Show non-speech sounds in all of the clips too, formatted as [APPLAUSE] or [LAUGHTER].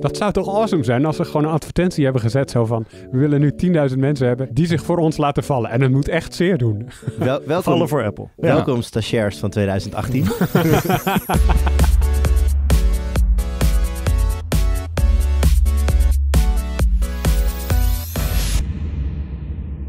Dat zou toch awesome zijn als we gewoon een advertentie hebben gezet. Zo van, we willen nu 10.000 mensen hebben die zich voor ons laten vallen. En het moet echt zeer doen. Wel, welkom, vallen voor Apple. Welkom stagiairs van 2018. [LAUGHS]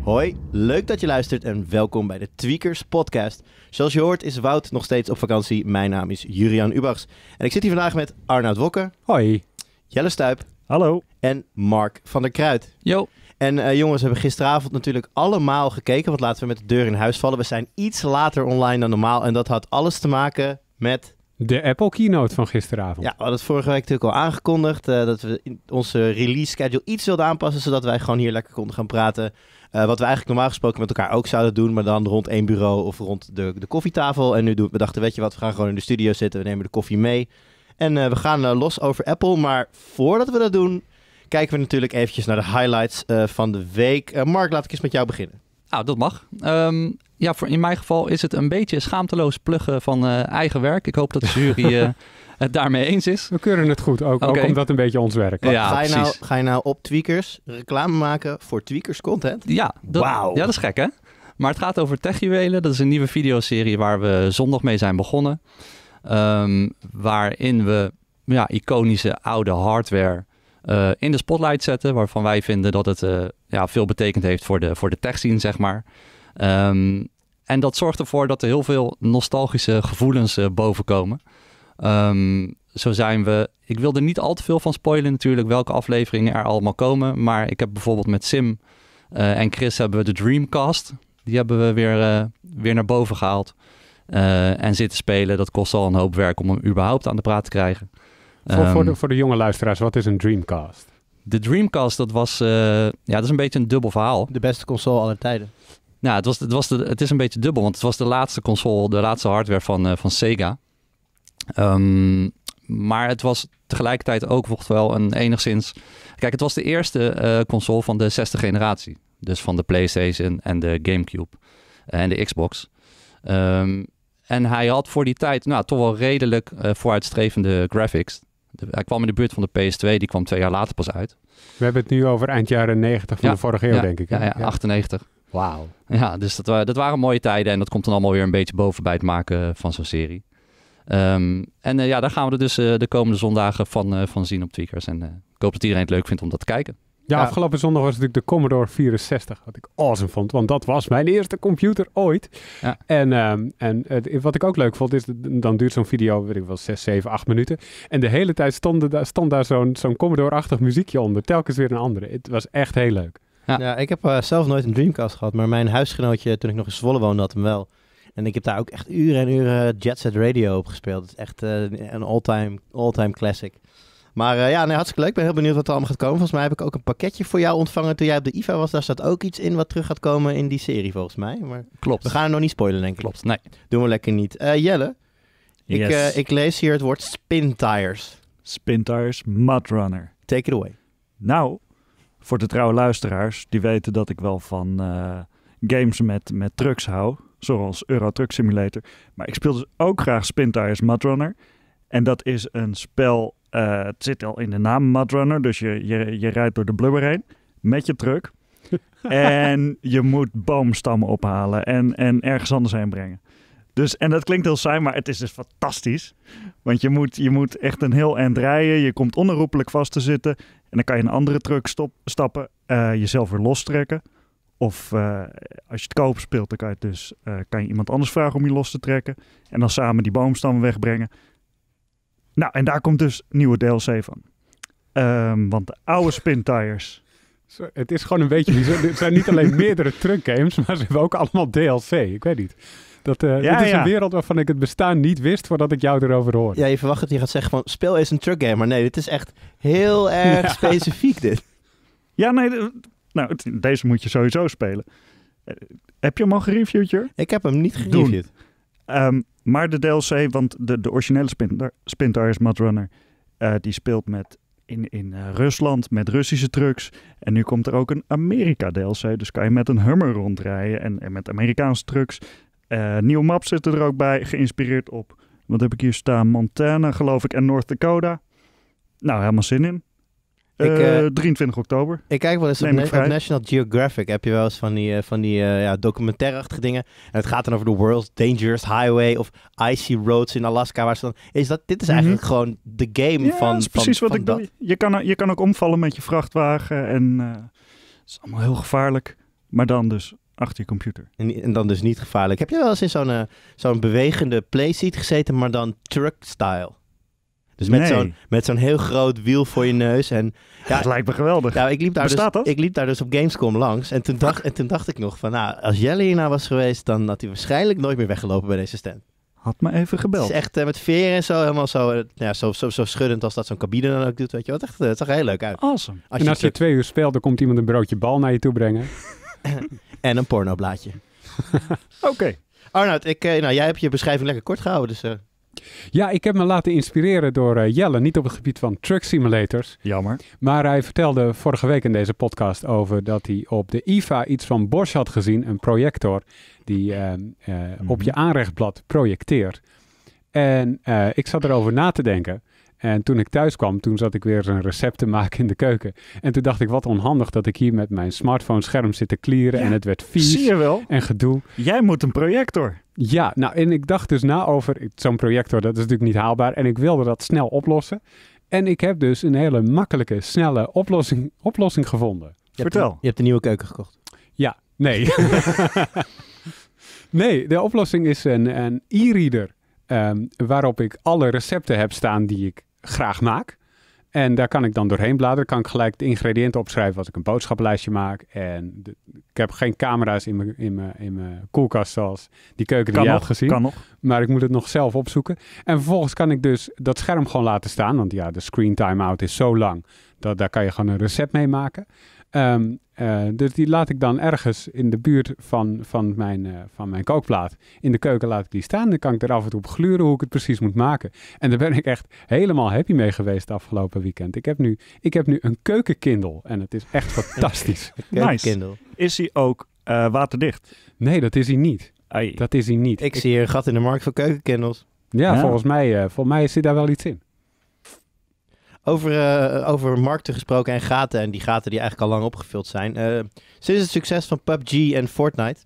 Hoi, leuk dat je luistert en welkom bij de Tweakers podcast. Zoals je hoort is Wout nog steeds op vakantie. Mijn naam is Jurian Ubachs en ik zit hier vandaag met Arnoud Wokker. Hoi. Jelle Stuip. Hallo. En Mark van der Kruid. Jo. En uh, jongens, we hebben gisteravond natuurlijk allemaal gekeken. Want laten we met de deur in huis vallen. We zijn iets later online dan normaal. En dat had alles te maken met. De Apple keynote van gisteravond. Ja, we hadden het vorige week natuurlijk al aangekondigd. Eh, dat we onze release schedule iets wilden aanpassen. Zodat wij gewoon hier lekker konden gaan praten. Eh, wat we eigenlijk normaal gesproken met elkaar ook zouden doen, maar dan rond één bureau of rond de, de koffietafel. En nu doen, we dachten, weet je wat, we gaan gewoon in de studio zitten, we nemen de koffie mee. En eh, we gaan eh, los over Apple. Maar voordat we dat doen, kijken we natuurlijk eventjes naar de highlights eh, van de week. Mark, laat ik eens met jou beginnen. Nou, ah, dat mag. Ehm, ja, voor in mijn geval is het een beetje schaamteloos pluggen van eigen werk. Ik hoop dat de jury [LAUGHS] het daarmee eens is. We keuren het goed, ook, okay. ook omdat een beetje ons werk. Ja, ga, je nou, ga, je nou, op Tweakers reclame maken voor Tweakers content? Ja, dat, ja, dat is gek hè? Maar het gaat over techjuwelen. Dat is een nieuwe videoserie waar we zondag mee zijn begonnen. Ehm, waarin we ja, iconische oude hardware eh, in de spotlight zetten. Waarvan wij vinden dat het eh, ja, veel betekend heeft voor de, voor de tech scene, zeg maar. Ehm, en dat zorgt ervoor dat er heel veel nostalgische gevoelens uh, bovenkomen. Ehm, zo zijn we. Ik wil er niet al te veel van spoilen, natuurlijk, welke afleveringen er allemaal komen. Maar ik heb bijvoorbeeld met Sim en Chris hebben we de Dreamcast. Die hebben we weer, weer naar boven gehaald. Uh, en zitten spelen, dat kost al een hoop werk om hem überhaupt aan de praat te krijgen. Voor, voor, de, ehm, voor de jonge luisteraars, wat is een Dreamcast? De Dreamcast, dat was, eh, ja, dat is een beetje een dubbel verhaal. De beste console aller tijden. Nou, het, was, het, was het is een beetje dubbel, want het was de laatste console, de laatste hardware van, eh, van Sega. Ehm, maar het was tegelijkertijd ook wel een enigszins... Kijk, het was de eerste console van de zesde generatie. Dus van de PlayStation en de GameCube en de Xbox. Um, en hij had voor die tijd nou, toch wel redelijk eh, vooruitstrevende graphics. hij kwam in de buurt van de PS2, die kwam twee jaar later pas uit. We hebben het nu over eind jaren 90 van de vorige eeuw, denk ik. Ja, ja, 98. Wauw. Ja, dus dat, dat, waren mooie tijden en dat komt dan allemaal weer een beetje boven bij het maken eh, van zo'n serie. Ehm, en eh, ja, daar gaan we er dus de komende zondagen van, van zien op Tweakers. En ik hoop dat iedereen het leuk vindt om dat te kijken. Ja, afgelopen zondag was natuurlijk de Commodore 64. Wat ik awesome vond, want dat was mijn eerste computer ooit. Ja. En, ehm, en wat ik ook leuk vond, is dan duurt zo'n video, weet ik wel, 6, 7, 8 minuten. En de hele tijd stond, daar, stond daar zo'n zo'n Commodore-achtig muziekje onder. Telkens weer een andere. Het was echt heel leuk. Ja, ik heb eh, zelf nooit een Dreamcast gehad, maar mijn huisgenootje toen ik nog in Zwolle woonde had hem wel. En ik heb daar ook echt uren en uren Jet Set Radio op gespeeld. Het is echt eh, een all-time all -time classic. Maar eh, ja, hartstikke leuk. Ik ben heel benieuwd wat er allemaal gaat komen. Volgens mij heb ik ook een pakketje voor jou ontvangen toen jij op de IFA was. Daar staat ook iets in wat terug gaat komen in die serie, volgens mij. Maar Klopt. We gaan er nog niet spoilen, denk ik. Klopt, nee. Doen we lekker niet. Eh, Jelle, ik, eh, ik lees hier het woord spin tires. Spin tires, mud runner. Take it away. Nou, voor de trouwe luisteraars, die weten dat ik wel van games met, met trucks hou. Zoals Euro Truck Simulator. Maar ik speel dus ook graag Spin Tires Mud Runner. En dat is een spel eh, het zit al in de naam Mudrunner, dus je, je, je rijdt door de blubber heen met je truck. [LAUGHS] en je moet boomstammen ophalen en, en ergens anders heen brengen. Dus, en dat klinkt heel saai, maar het is dus fantastisch. Want je moet, je moet echt een heel eind rijden. Je komt onherroepelijk vast te zitten. En dan kan je een andere truck stop, stappen, eh, jezelf weer lostrekken. Of eh, als je het koop speelt, dan kan je, dus, kan je iemand anders vragen om je los te trekken. En dan samen die boomstammen wegbrengen. Nou, en daar komt dus nieuwe DLC van. Ehm, want de oude [LAUGHS] Spin Tires. het is gewoon een beetje. Het zijn niet alleen [LAUGHS] meerdere truck games, maar ze hebben ook allemaal DLC. Ik weet niet. Dat, eh, dit is een wereld waarvan ik het bestaan niet wist voordat ik jou erover hoorde. Ja, je verwacht dat je gaat zeggen van speel is een truck game. Maar nee, dit is echt heel [LAUGHS] erg specifiek dit. Ja, nee, nou, deze moet je sowieso spelen. Eh, heb je hem al gereviewd, Jur? Ik heb hem niet gereviewd. Ehm, maar de DLC, want de, de originele spinter, spinter is Mudrunner. Uh, die speelt met in, in eh, Rusland met Russische trucks. En nu komt er ook een Amerika-DLC. Dus kan je met een Hummer rondrijden en, en met Amerikaanse trucks. Uh, nieuwe maps zitten er ook bij, geïnspireerd op. Wat heb ik hier staan? Montana, geloof ik, en North Dakota. Nou, helemaal zin in. Ik, 23 eh, eh, oktober. Ik kijk wel eens op, National Geographic. Heb je wel eens van die, uh, van die uh, ja, documentaire-achtige dingen. En het gaat dan over de World's Dangerous Highway of Icy Roads in Alaska. Waar ze dan, is dat, dit is mhm. eigenlijk gewoon de game van, dat is precies wat ik doe. Je kan, je kan ook omvallen met je vrachtwagen. En het is allemaal heel gevaarlijk. Maar dan dus achter je computer. En, en dan dus niet gevaarlijk. Heb je wel eens in zo'n zo'n bewegende playseat gezeten, maar dan truck-style? Dus met zo'n met zo'n heel groot wiel voor je neus. En, ja, lijkt me geweldig. Nou, ik liep daar dus, dat? Ik liep daar dus op Gamescom langs. En toen dacht, en toen dacht ik nog van, nou, als Jelle hierna was geweest, dan had hij waarschijnlijk nooit meer weggelopen bij deze stand. Had me even gebeld. Het is echt eh, met veren en zo, helemaal zo, eh, ja, zo, zo, zo schuddend als dat zo'n cabine dan ook doet. Weet je wat? Echt, uh, het zag heel leuk uit. Awesome. Als en je als je twee uur speelt, dan komt iemand een broodje bal naar je toe brengen. [LAUGHS] [LAUGHS] en een pornoblaadje. Oké. Okay. Arnoud, ik, nou, jij hebt je beschrijving lekker kort gehouden, dus... Ja, ik heb me laten inspireren door eh, Jelle. Niet op het gebied van truck simulators. Jammer. Maar hij vertelde vorige week in deze podcast over dat hij op de IFA iets van Bosch had gezien. Een projector die eh, eh, op mhm. je aanrechtblad projecteert. En ik zat erover na te denken. En toen ik thuis kwam, toen zat ik weer een recept te maken in de keuken. En toen dacht ik, wat onhandig dat ik hier met mijn smartphone scherm zit te klieren. en het werd vies wel. en gedoe. Jij moet een projector. Ja, nou en ik dacht dus na over, zo'n projector dat is natuurlijk niet haalbaar. En ik wilde dat snel oplossen. En ik heb dus een hele makkelijke, snelle oplossing, oplossing gevonden. Vertel. je hebt een nieuwe keuken gekocht. Ja, nee. [LAUGHS] nee, de oplossing is een e-reader. Ehm, waarop ik alle recepten heb staan die ik graag maak. En daar kan ik dan doorheen bladeren. Kan ik gelijk de ingrediënten opschrijven als ik een boodschappenlijstje maak. En ik heb geen camera's in mijn, in mijn, in mijn koelkast zoals die keuken die je had gezien. Maar ik moet het nog zelf opzoeken. En vervolgens kan ik dus dat scherm gewoon laten staan. Want ja, de screen time out is zo lang. Dat, daar kan je gewoon een recept mee maken. Ehm, eh, dus die laat ik dan ergens in de buurt van, van, mijn, eh, van mijn kookplaat. In de keuken laat ik die staan. Dan kan ik er af en toe op gluren hoe ik het precies moet maken. En daar ben ik echt helemaal happy mee geweest afgelopen weekend. Ik heb nu, ik heb nu een keukenkindel. En het is echt [LAUGHS] fantastisch. Nice. Is hij ook eh, waterdicht? Nee, dat is hij niet. Dat is hij niet. Ik, zie hier een gat in de markt voor keukenkindels. Ja, ja. Volgens, mij, volgens mij zit daar wel iets in. Over, eh, over markten gesproken en gaten. En die gaten die eigenlijk al lang opgevuld zijn. Eh, sinds het succes van PUBG en Fortnite.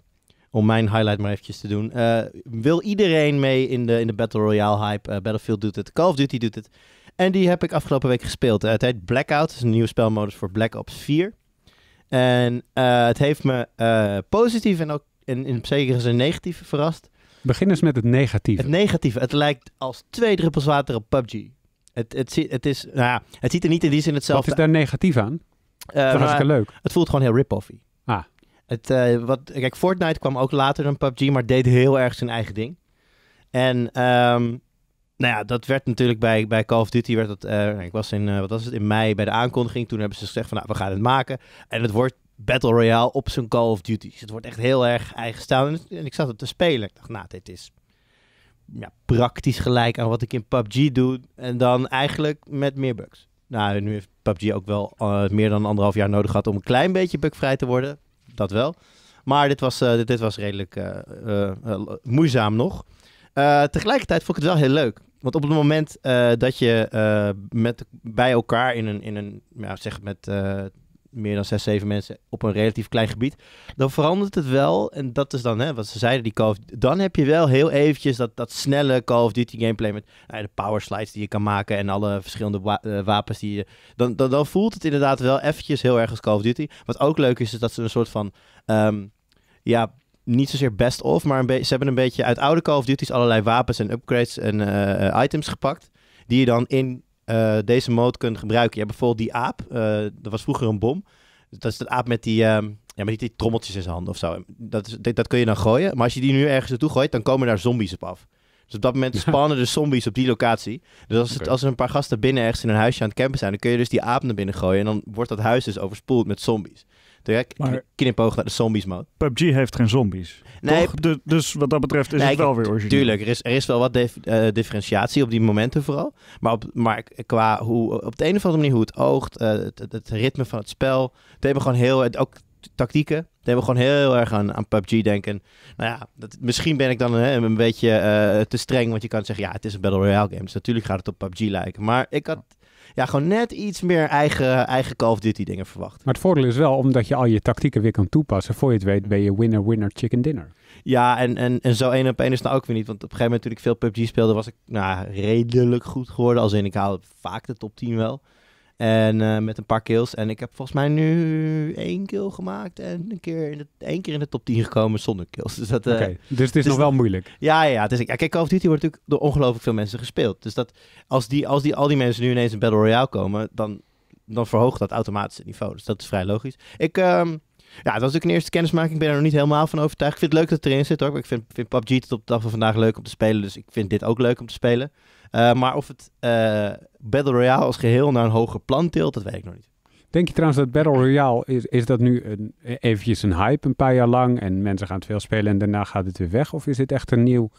Om mijn highlight maar eventjes te doen. Eh, wil iedereen mee in de, in de Battle Royale hype. Battlefield doet het. Call of Duty doet het. En die heb ik afgelopen week gespeeld. het heet Blackout. Het is een nieuwe spelmodus voor Black Ops 4. En het heeft me positief en ook in, in zekere zin negatief verrast. Begin eens met het negatieve. Het negatieve. Het lijkt als twee druppels water op PUBG. Het, het, het, is, nou ja, het ziet er niet in die zin hetzelfde. Wat is daar negatief aan? Uh, dat was nou, leuk. Het voelt gewoon heel rip-offy. Ah. Het, eh, wat, kijk, Fortnite kwam ook later dan PUBG, maar deed heel erg zijn eigen ding. En ehm, nou ja, dat werd natuurlijk bij, bij Call of Duty, werd dat, eh, ik was in, wat was het, in mei bij de aankondiging. Toen hebben ze gezegd van, nou, we gaan het maken. En het wordt Battle Royale op zijn Call of Duty. Dus het wordt echt heel erg eigen En, en ik zat het te spelen. Ik dacht, nou, dit is ja, praktisch gelijk aan wat ik in PUBG doe. En dan eigenlijk met meer bugs. Nou, nu heeft PUBG ook wel eh, meer dan anderhalf jaar nodig gehad om een klein beetje bugvrij te worden. Dat wel. Maar dit was, eh, dit, was redelijk eh, moeizaam nog. tegelijkertijd vond ik het wel heel leuk. Want op het moment dat je met, bij elkaar in een, in een ja, zeg met meer dan 6, 7 mensen op een relatief klein gebied, dan verandert het wel. En dat is dan, hè, wat ze zeiden, die Call of, dan heb je wel heel eventjes dat, dat snelle Call of Duty gameplay met nou de power slides die je kan maken en alle verschillende eh, wapens die je... Dan, dan, dan, voelt het inderdaad wel eventjes heel erg als Call of Duty. Wat ook leuk is, is dat ze een soort van, ehm, ja, niet zozeer best of, maar ze hebben een beetje uit oude Call of Duty's allerlei wapens en upgrades en eh, eh, items gepakt. Die je dan in eh, deze mode kunt gebruiken. Je hebt bijvoorbeeld die aap, dat eh, was vroeger een bom. Dat is de aap met die, ehm, ja, met die, trommeltjes in zijn handen of zo. Dat, is, dat, kun je dan gooien. Maar als je die nu ergens naartoe gooit, dan komen daar zombies op af. Dus op dat moment [LAUGHS] spannen de zombies op die locatie. Dus als, als er een paar gasten binnen ergens in een huisje aan het campen zijn, dan kun je dus die aap naar binnen gooien. En dan wordt dat huis dus overspoeld met zombies direct maar, knipoog naar de zombies mode. PUBG heeft geen zombies. Nee, de, dus wat dat betreft is het wel weer origineel. Tuurlijk, er is, er is wel wat eh, differentiatie op die momenten vooral. Maar, op, maar qua hoe, op de een of andere manier hoe het oogt, eh, het, ritme van het spel. Het hebben gewoon heel, ook tactieken. Daar hebben we gewoon heel erg aan, aan PUBG denken. Nou ja, dat, misschien ben ik dan hè, een beetje eh, te streng. Want je kan zeggen, ja, het is een Battle Royale game. Dus natuurlijk gaat het op PUBG lijken. Maar ik had ja, gewoon net iets meer eigen, eigen Call of Duty dingen verwacht. Maar het voordeel is wel, omdat je al je tactieken weer kan toepassen, voor je het weet ben je winner, winner, chicken dinner. Ja, en, en, en zo één op één is nou ook weer niet. Want op een gegeven moment toen ik veel PUBG speelde, was ik nou, redelijk goed geworden. Als in, ik haalde vaak de top 10 wel. En eh, met een paar kills. En ik heb volgens mij nu één kill gemaakt. En een keer in de, één keer in de top 10 gekomen zonder kills. [LAUGHS] Dus, dat, eh, dus het is dus nog wel moeilijk. Ja, ja. Het is, ja, kijk, Call of Duty wordt natuurlijk door ongelooflijk veel mensen gespeeld. Dus dat, als, die, als die, al die mensen nu ineens in Battle Royale komen, dan, dan verhoogt dat automatisch het niveau. Dus dat is vrij logisch. Ik... Ehm, ja, dat was natuurlijk een eerste kennismaking. Ik ben er nog niet helemaal van overtuigd. Ik vind het leuk dat het erin zit hoor. Ik vind, vind PUBG tot op de dag van vandaag leuk om te spelen. Dus ik vind dit ook leuk om te spelen. Eh, maar of het eh, Battle Royale als geheel naar een hoger plan tilt, dat weet ik nog niet. Denk je trouwens dat Battle Royale, is, is dat nu eventjes een hype een paar jaar lang en mensen gaan het veel spelen en daarna gaat het weer weg? Of is dit echt een nieuw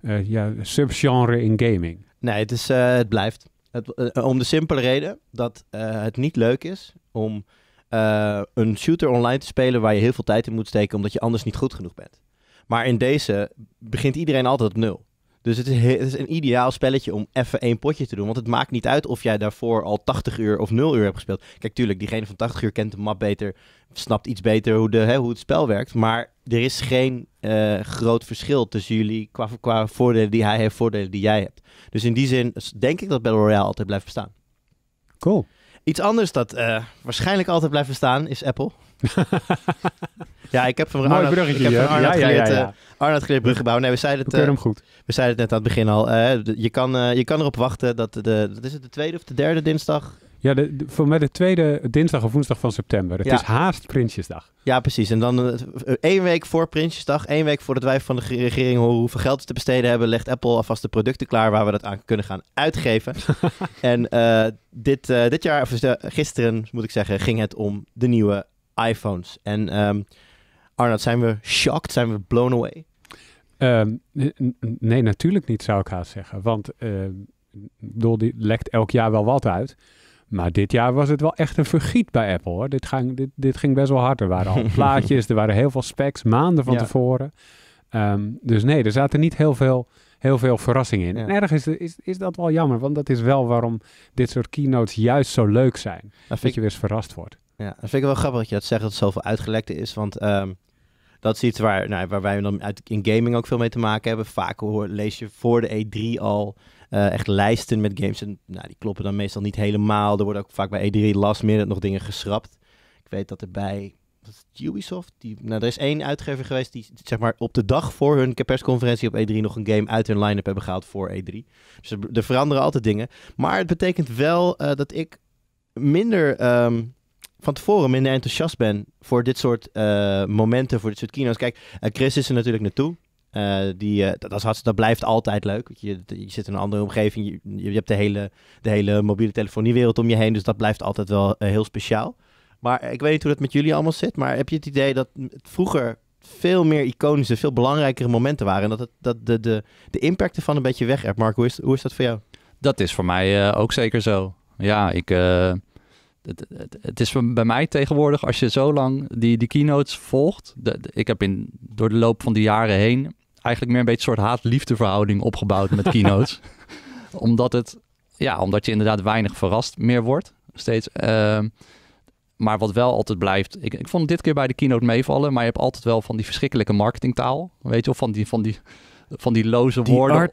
eh, ja, subgenre in gaming? Nee, het, is, het blijft. Het, om de simpele reden dat het niet leuk is om eh, een shooter online te spelen waar je heel veel tijd in moet steken, omdat je anders niet goed genoeg bent. Maar in deze begint iedereen altijd op nul. Dus het is, het is, een ideaal spelletje om even één potje te doen. Want het maakt niet uit of jij daarvoor al 80 uur of 0 uur hebt gespeeld. Kijk, tuurlijk, diegene van 80 uur kent de map beter. Snapt iets beter hoe, de, hè, hoe het spel werkt. Maar er is geen eh, groot verschil tussen jullie qua, qua voordelen die hij heeft, voordelen die jij hebt. Dus in die zin denk ik dat Battle Royale altijd blijft bestaan. Cool. Iets anders dat eh, waarschijnlijk altijd blijft bestaan is Apple. [LAUGHS] ja, ik heb van Mooi Arnoud, ik Nee, we zeiden het, eh, we zeiden het net aan het begin al. Eh, je, kan, je kan erop wachten dat de, dat is het de tweede of de derde dinsdag ja, de, voor mij de tweede dinsdag of woensdag van september. Het is haast Prinsjesdag. Ja, precies. En dan eh, één week voor Prinsjesdag, één week voordat wij van de regering horen hoeveel geld te besteden hebben, legt Apple alvast de producten klaar waar we dat aan kunnen gaan uitgeven. [LAUGHS] en eh, dit, eh, dit jaar, of dus gisteren moet ik zeggen, ging het om de nieuwe iPhones. En um, ehm, Arnoud, zijn we shocked? Zijn we blown away? Ehm, nee, natuurlijk niet, zou ik haast zeggen. Want ehm, door die lekt elk jaar wel wat uit. Maar dit jaar was het wel echt een vergiet bij Apple. Hoor. Dit, ging, dit, dit ging best wel hard. Er waren al [LAUGHS] plaatjes, er waren heel veel specs, maanden van tevoren. Ehm, dus nee, er zaten niet heel veel, heel veel verrassingen in. En ergens is, is, is, dat wel jammer, want dat is wel waarom dit soort keynotes juist zo leuk zijn. Dat, dat je weer eens verrast wordt. Ja, dat vind ik wel grappig dat je dat zegt, dat het zoveel uitgelekte is. Want ehm, dat is iets waar, nou, waar wij dan uit, in gaming ook veel mee te maken hebben. Vaak hoor, lees je voor de E3 al eh, echt lijsten met games. En nou, die kloppen dan meestal niet helemaal. Er worden ook vaak bij E3 last minute nog dingen geschrapt. Ik weet dat er bij Ubisoft. Die, nou, er is één uitgever geweest die zeg maar, op de dag voor hun persconferentie op E3 nog een game uit hun line-up hebben gehaald voor E3. Dus er, veranderen altijd dingen. Maar het betekent wel eh, dat ik minder ehm, van tevoren minder enthousiast ben voor dit soort eh, momenten, voor dit soort kino's. Kijk, Chris is er natuurlijk naartoe. Eh, die, uh, dat, dat, dat, blijft altijd leuk. Je, je zit in een andere omgeving. Je, je hebt de hele, de hele mobiele telefoniewereld om je heen. Dus dat blijft altijd wel eh, heel speciaal. Maar ik weet niet hoe dat met jullie allemaal zit. Maar heb je het idee dat vroeger veel meer iconische, veel belangrijkere momenten waren? En dat, het, dat de, de, de impact ervan een beetje weg hebt. Mark, hoe is, hoe is dat voor jou? Dat is voor mij ook zeker zo. Ja, ik. Het, het, het, is bij mij tegenwoordig, als je zo lang die, die keynotes volgt. ik heb in, door de loop van de jaren heen eigenlijk meer een beetje een soort haat-liefde verhouding opgebouwd met keynotes. [LAUGHS] omdat het, ja, omdat je inderdaad weinig verrast meer wordt steeds. Ehm, maar wat wel altijd blijft, ik, ik vond dit keer bij de keynote meevallen, maar je hebt altijd wel van die verschrikkelijke marketingtaal, weet je, of van die, van die, van die loze woorden.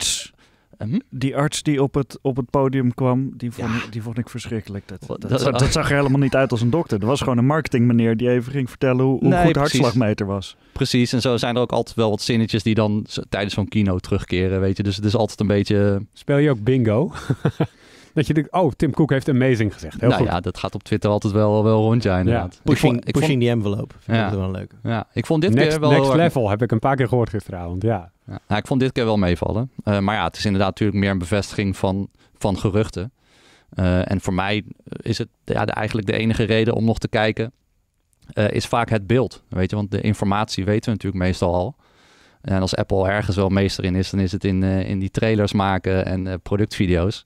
Hm? Die arts die op het, op het podium kwam, die vond, die vond ik verschrikkelijk. Dat, dat, dat, zag er helemaal niet uit als een dokter. Dat was gewoon een marketingmeneer die even ging vertellen hoe, hoe goed hartslagmeter was. Precies, en zo zijn er ook altijd wel wat zinnetjes die dan tijdens zo'n kino terugkeren, weet je. Dus het is altijd een beetje... Speel je ook bingo? [LAUGHS] dat je denkt, oh, Tim Cook heeft amazing gezegd. Heel nou ja, dat gaat op Twitter altijd wel, wel rond zijn inderdaad. Pushing, ik vond, pushing the envelope, vind ja. ik wel leuk. Ja, ik vond dit keer wel... Next level heb ik een paar keer gehoord gisteravond, ja. Ja. Nou, ik vond dit keer wel meevallen. Eh, maar ja, het is inderdaad natuurlijk meer een bevestiging van, van geruchten. Eh, en voor mij is het ja, de, eigenlijk de enige reden om nog te kijken, eh, is vaak het beeld. Weet je, want de informatie weten we natuurlijk meestal al. En als Apple ergens wel meester in is, dan is het in, in die trailers maken en productvideo's.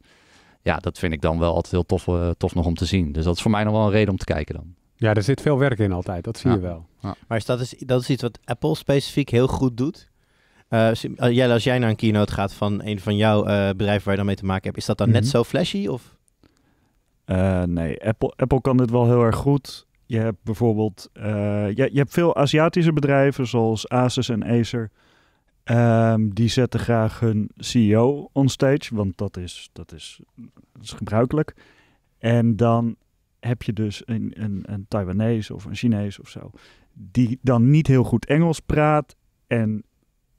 Ja, dat vind ik dan wel altijd heel tof, tof nog om te zien. Dus dat is voor mij nog wel een reden om te kijken dan. Ja, er zit veel werk in altijd, dat zie je wel. Maar is dat, is, dat is iets wat Apple specifiek heel goed doet? Uh, als jij naar een keynote gaat van een van jouw eh, bedrijven waar je dan mee te maken hebt, is dat dan net mhm. zo flashy? Of? nee, Apple, Apple kan dit wel heel erg goed. Je hebt bijvoorbeeld je, je hebt veel Aziatische bedrijven zoals Asus en Acer. Ehm, die zetten graag hun CEO on stage, want dat is, dat is, dat is gebruikelijk. En dan heb je dus een, een, een Taiwanese of een Chinees of zo, die dan niet heel goed Engels praat en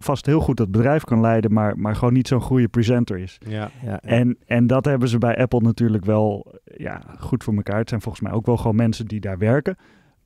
vast heel goed dat bedrijf kan leiden, maar, maar gewoon niet zo'n goede presenter is. Ja, ja, En, en dat hebben ze bij Apple natuurlijk wel ja, goed voor elkaar. Het zijn volgens mij ook wel gewoon mensen die daar werken.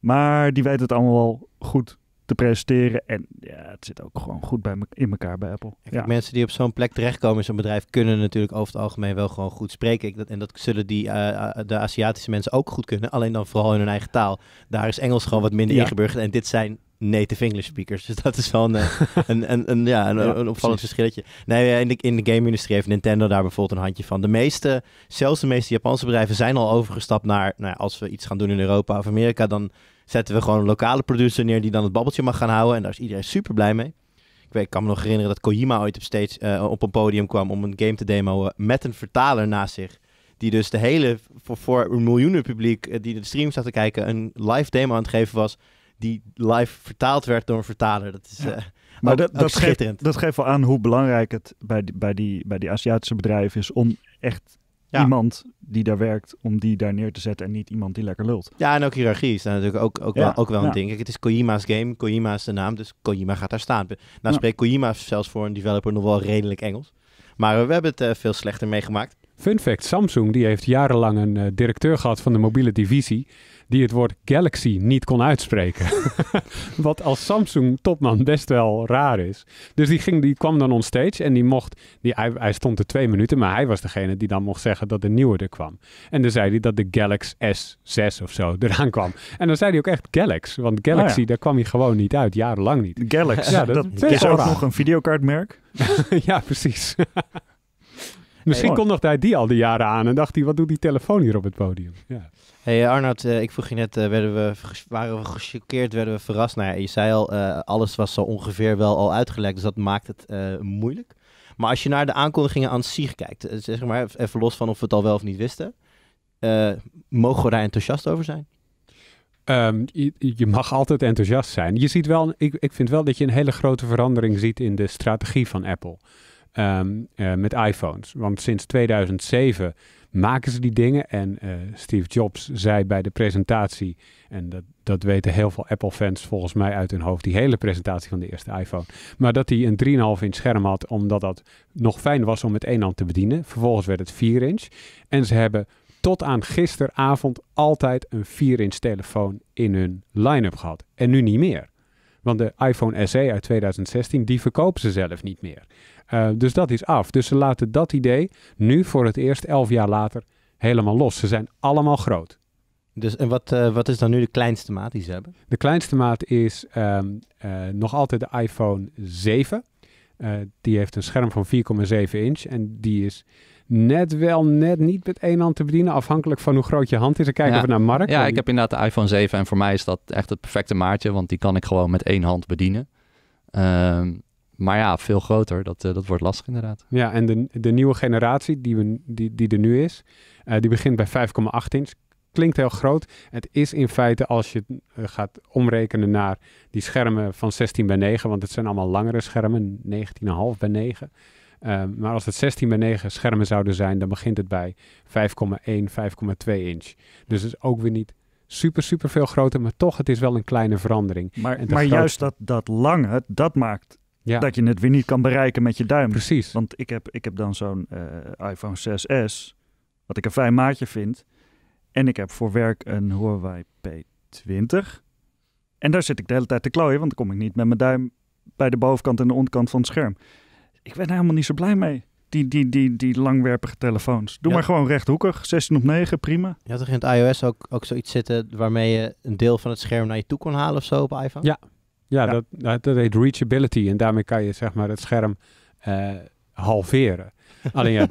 Maar die weten het allemaal wel goed te presenteren. En ja, het zit ook gewoon goed bij me in elkaar bij Apple. Mensen die op zo'n plek terechtkomen in zo'n bedrijf kunnen natuurlijk over het algemeen wel gewoon goed spreken. Ik, dat, en dat zullen die, eh, eh, de Aziatische mensen ook goed kunnen. Alleen dan vooral in hun eigen taal. Daar is Engels gewoon wat minder ja. ingeburgerd. En dit zijn native English speakers. [LAUGHS] Dus dat is wel een, eh, [LAUGHS] een, een, ja, een, opvallend verschilletje. Nee, in de, in de game-industrie heeft Nintendo daar bijvoorbeeld een handje van. De meeste, zelfs de meeste Japanse bedrijven zijn al overgestapt naar... Nou als we iets gaan doen in Europa of Amerika... dan zetten we gewoon een lokale producer neer die dan het babbeltje mag gaan houden. En daar is iedereen super blij mee. Ik, weet, ik kan me nog herinneren dat Kojima ooit op, steeds eh, op een podium kwam... om een game te demoen eh, met een vertaler naast zich die dus de hele, voor, een miljoenen publiek die de stream zat te kijken, een live demo aan het geven was die live vertaald werd door een vertaler. Dat is eh, maar dat, dat, geeft, dat geeft wel aan hoe belangrijk het bij die, bij die, bij die Aziatische bedrijven is om echt iemand die daar werkt, om die daar neer te zetten en niet iemand die lekker lult. Ja, en ook hiërarchie is daar natuurlijk ook, ook, wel, ook wel een ding. Kijk, het is Kojima's game, Kojima is de naam, dus Kojima gaat daar staan. Nou spreekt Kojima zelfs voor een developer nog wel redelijk Engels. Maar we hebben het eh, veel slechter meegemaakt. Fun fact, Samsung die heeft jarenlang een eh, directeur gehad van de mobiele divisie die het woord Galaxy niet kon uitspreken. [LAUGHS] Wat als Samsung topman best wel raar is. Dus die, ging, die kwam dan onstage en die mocht, die, hij, stond er twee minuten, maar hij was degene die dan mocht zeggen dat de nieuwe er kwam. En dan zei hij dat de Galaxy S6 of zo eraan kwam. En dan zei hij ook echt Galaxy, want Galaxy, oh daar kwam hij gewoon niet uit, jarenlang niet. Galaxy, dat, dat is ook nog een videokaartmerk. [LAUGHS] ja, precies. [LAUGHS] Misschien hey, kondigde hij die al die jaren aan en dacht hij, wat doet die telefoon hier op het podium? Ja. hey, eh, Arnoud, eh, ik vroeg je net, eh, werden we, waren we gechoqueerd, werden we verrast? Nou ja, je zei al, alles was zo ongeveer wel al uitgelekt, dus dat maakt het moeilijk. Maar als je naar de aankondigingen aan zich kijkt, zeg maar, even los van of we het al wel of niet wisten, mogen we daar enthousiast over zijn? Ehm, je, je, mag altijd enthousiast zijn. Je ziet wel, ik, ik vind wel dat je een hele grote verandering ziet in de strategie van Apple. Ehm, eh, met iPhones. Want sinds 2007 maken ze die dingen. En eh, Steve Jobs zei bij de presentatie, en dat, dat weten heel veel Apple-fans volgens mij uit hun hoofd, die hele presentatie van de eerste iPhone. Maar dat hij een 3,5 inch scherm had, omdat dat nog fijn was om met één hand te bedienen. Vervolgens werd het 4 inch. En ze hebben tot aan gisteravond altijd een 4-inch telefoon in hun line-up gehad. En nu niet meer. Want de iPhone SE uit 2016, die verkopen ze zelf niet meer. Eh, dus dat is af. Dus ze laten dat idee nu voor het eerst, elf jaar later, helemaal los. Ze zijn allemaal groot. Dus en wat, eh, wat is dan nu de kleinste maat die ze hebben? De kleinste maat is ehm, eh, nog altijd de iPhone 7. die heeft een scherm van 4,7 inch en die is net wel, net niet met één hand te bedienen. Afhankelijk van hoe groot je hand is. En kijken ja. we naar Mark. Ja, ik heb inderdaad de iPhone 7 en voor mij is dat echt het perfecte maatje. Want die kan ik gewoon met één hand bedienen. Ehm, maar ja, veel groter. Dat, eh, dat wordt lastig inderdaad. Ja, en de, de nieuwe generatie die, we, die, die er nu is, eh, die begint bij 5,8 inch klinkt heel groot. Het is in feite, als je eh, gaat omrekenen naar die schermen van 16 bij 9, want het zijn allemaal langere schermen, 19,5 bij 9. Ehm, maar als het 16 bij 9 schermen zouden zijn, dan begint het bij 5,1, 5,2 inch. Dus het is ook weer niet super, super veel groter, maar toch, het is wel een kleine verandering. Maar, juist dat, dat lange, dat maakt dat je het weer niet kan bereiken met je duim. Precies. Want ik heb, ik heb dan zo'n eh, iPhone 6S, wat ik een fijn maatje vind. En ik heb voor werk een Huawei P20. En daar zit ik de hele tijd te klooien, want dan kom ik niet met mijn duim bij de bovenkant en de onderkant van het scherm ik ben helemaal niet zo blij mee. Die, die, die, die langwerpige telefoons. Doe maar gewoon rechthoekig. 16 op 9, prima. Je had toch in het iOS ook, ook zoiets zitten waarmee je een deel van het scherm naar je toe kon halen of zo op iPhone? Ja, ja, Dat, dat, heet reachability. En daarmee kan je zeg maar het scherm eh, halveren. [LAUGHS] Alleen ja,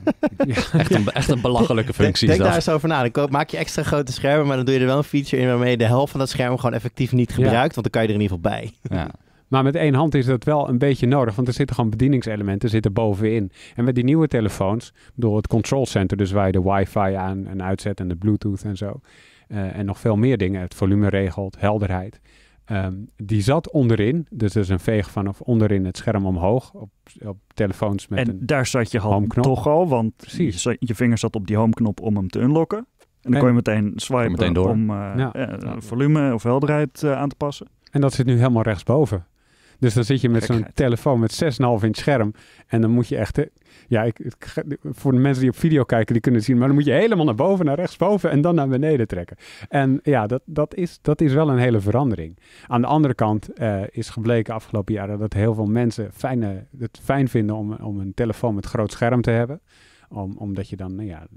Echt, een, echt, een, belachelijke functie. Denk, denk daar eens over na. Dan maak je extra grote schermen, maar dan doe je er wel een feature in waarmee je de helft van dat scherm gewoon effectief niet gebruikt, want dan kan je er in ieder geval bij. Ja. [LAUGHS] Maar met één hand is dat wel een beetje nodig, want er zitten gewoon bedieningselementen zitten bovenin. En met die nieuwe telefoons, door het control center, dus waar je de wifi aan en uitzet en de bluetooth en zo. Eh, en nog veel meer dingen, het volume regelt, helderheid. Ehm, die zat onderin, dus dat is een veeg vanaf onderin het scherm omhoog op, op telefoons met en daar zat je hand toch al, want je, vinger zat op die homeknop om hem te unlocken. En dan kon je meteen swipen om eh, eh, volume of helderheid aan te passen. En dat zit nu helemaal rechtsboven. Dus dan zit je met zo'n telefoon met 6,5 inch scherm. En dan moet je echt. Ja, ik, voor de mensen die op video kijken, die kunnen het zien. Maar dan moet je helemaal naar boven, naar rechtsboven en dan naar beneden trekken. En ja, dat, dat, is, dat is wel een hele verandering. Aan de andere kant eh, is gebleken afgelopen jaren dat heel veel mensen fijne, het fijn vinden om, om een telefoon met groot scherm te hebben. Om, omdat je dan nou ja,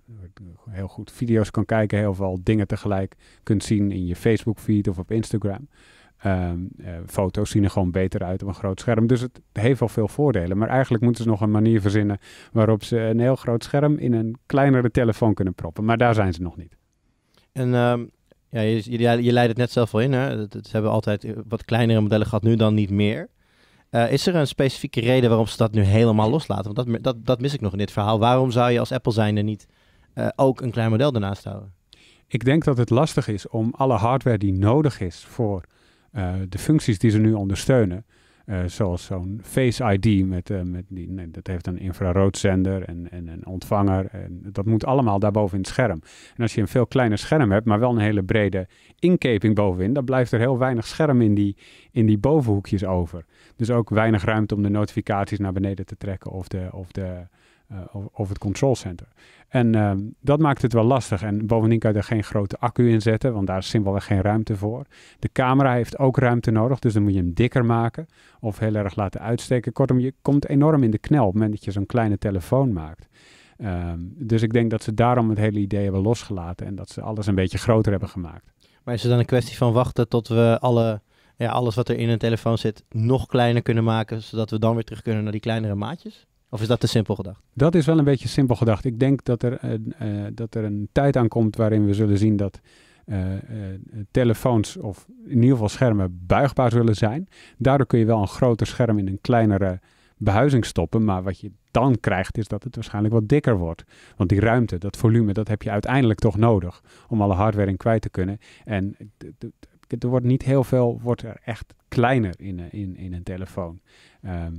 heel goed video's kan kijken, heel veel dingen tegelijk kunt zien in je Facebook feed of op Instagram. Ehm, eh, foto's zien er gewoon beter uit op een groot scherm. Dus het heeft wel veel voordelen. Maar eigenlijk moeten ze nog een manier verzinnen waarop ze een heel groot scherm in een kleinere telefoon kunnen proppen. Maar daar zijn ze nog niet. En ehm, ja, je, je, je, leidt het net zelf wel in. Hè? Ze hebben altijd eh, wat kleinere modellen gehad, nu dan niet meer. Eh, is er een specifieke reden waarom ze dat nu helemaal loslaten? Want dat, dat, dat mis ik nog in dit verhaal. Waarom zou je als Apple er niet ook een klein model ernaast houden? Ik denk dat het lastig is om alle hardware die nodig is voor eh, de functies die ze nu ondersteunen, eh, zoals zo'n Face ID, met, eh, met die, nee, dat heeft een infraroodzender en, en een ontvanger. En dat moet allemaal daarboven in het scherm. En als je een veel kleiner scherm hebt, maar wel een hele brede inkeping bovenin, dan blijft er heel weinig scherm in die, in die bovenhoekjes over. Dus ook weinig ruimte om de notificaties naar beneden te trekken of de, of de, eh, of het control center. En ehm, dat maakt het wel lastig. En bovendien kan je er geen grote accu in zetten, want daar is simpelweg geen ruimte voor. De camera heeft ook ruimte nodig, dus dan moet je hem dikker maken of heel erg laten uitsteken. Kortom, je komt enorm in de knel op het moment dat je zo'n kleine telefoon maakt. Ehm, dus ik denk dat ze daarom het hele idee hebben losgelaten en dat ze alles een beetje groter hebben gemaakt. Maar is het dan een kwestie van wachten tot we alle, ja, alles wat er in een telefoon zit nog kleiner kunnen maken, zodat we dan weer terug kunnen naar die kleinere maatjes? Of is dat te simpel gedacht? Dat is wel een beetje simpel gedacht. Ik denk dat er, eh, dat er een tijd aankomt waarin we zullen zien dat eh, eh, telefoons of in ieder geval schermen buigbaar zullen zijn. Daardoor kun je wel een groter scherm in een kleinere behuizing stoppen. Maar wat je dan krijgt is dat het waarschijnlijk wat dikker wordt. Want die ruimte, dat volume, dat heb je uiteindelijk toch nodig om alle hardware in kwijt te kunnen. En er wordt niet heel veel, wordt er echt kleiner in, in, in een telefoon. Ehm,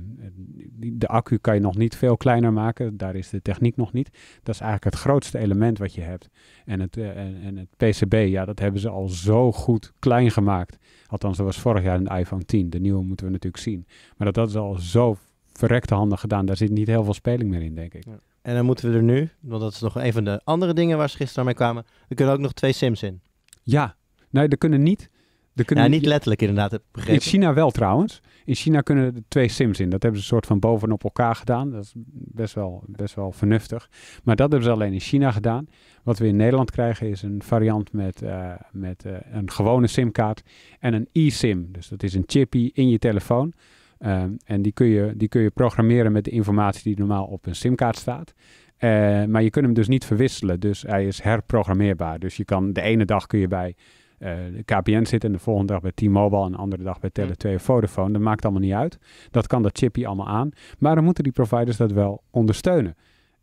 de accu kan je nog niet veel kleiner maken. Daar is de techniek nog niet. Dat is eigenlijk het grootste element wat je hebt. En het, eh, en, het PCB, ja, dat hebben ze al zo goed klein gemaakt. Althans, dat was vorig jaar een iPhone 10. De nieuwe moeten we natuurlijk zien. Maar dat, dat is al zo verrekte handen gedaan. Daar zit niet heel veel speling meer in, denk ik. En dan moeten we er nu, want dat is nog een van de andere dingen waar ze gisteren mee kwamen. Er kunnen ook nog twee Sims in. Ja, nee, er kunnen niet. Er kunnen niet letterlijk inderdaad. In China wel trouwens. In China kunnen er twee sims in. Dat hebben ze een soort van bovenop elkaar gedaan. Dat is best wel, best wel vernuftig. Maar dat hebben ze alleen in China gedaan. Wat we in Nederland krijgen is een variant met, eh, met eh, een gewone simkaart en een e-sim. Dus dat is een chippy in je telefoon. Ehm, en die kun, je, die kun je programmeren met de informatie die normaal op een simkaart staat. Eh, maar je kunt hem dus niet verwisselen. Dus hij is herprogrammeerbaar. Dus je kan de ene dag kun je bij eh, de KPN zit en de volgende dag bij T-Mobile en de andere dag bij Tele2 of mm. Vodafone. Dat maakt allemaal niet uit. Dat kan dat chipje allemaal aan. Maar dan moeten die providers dat wel ondersteunen.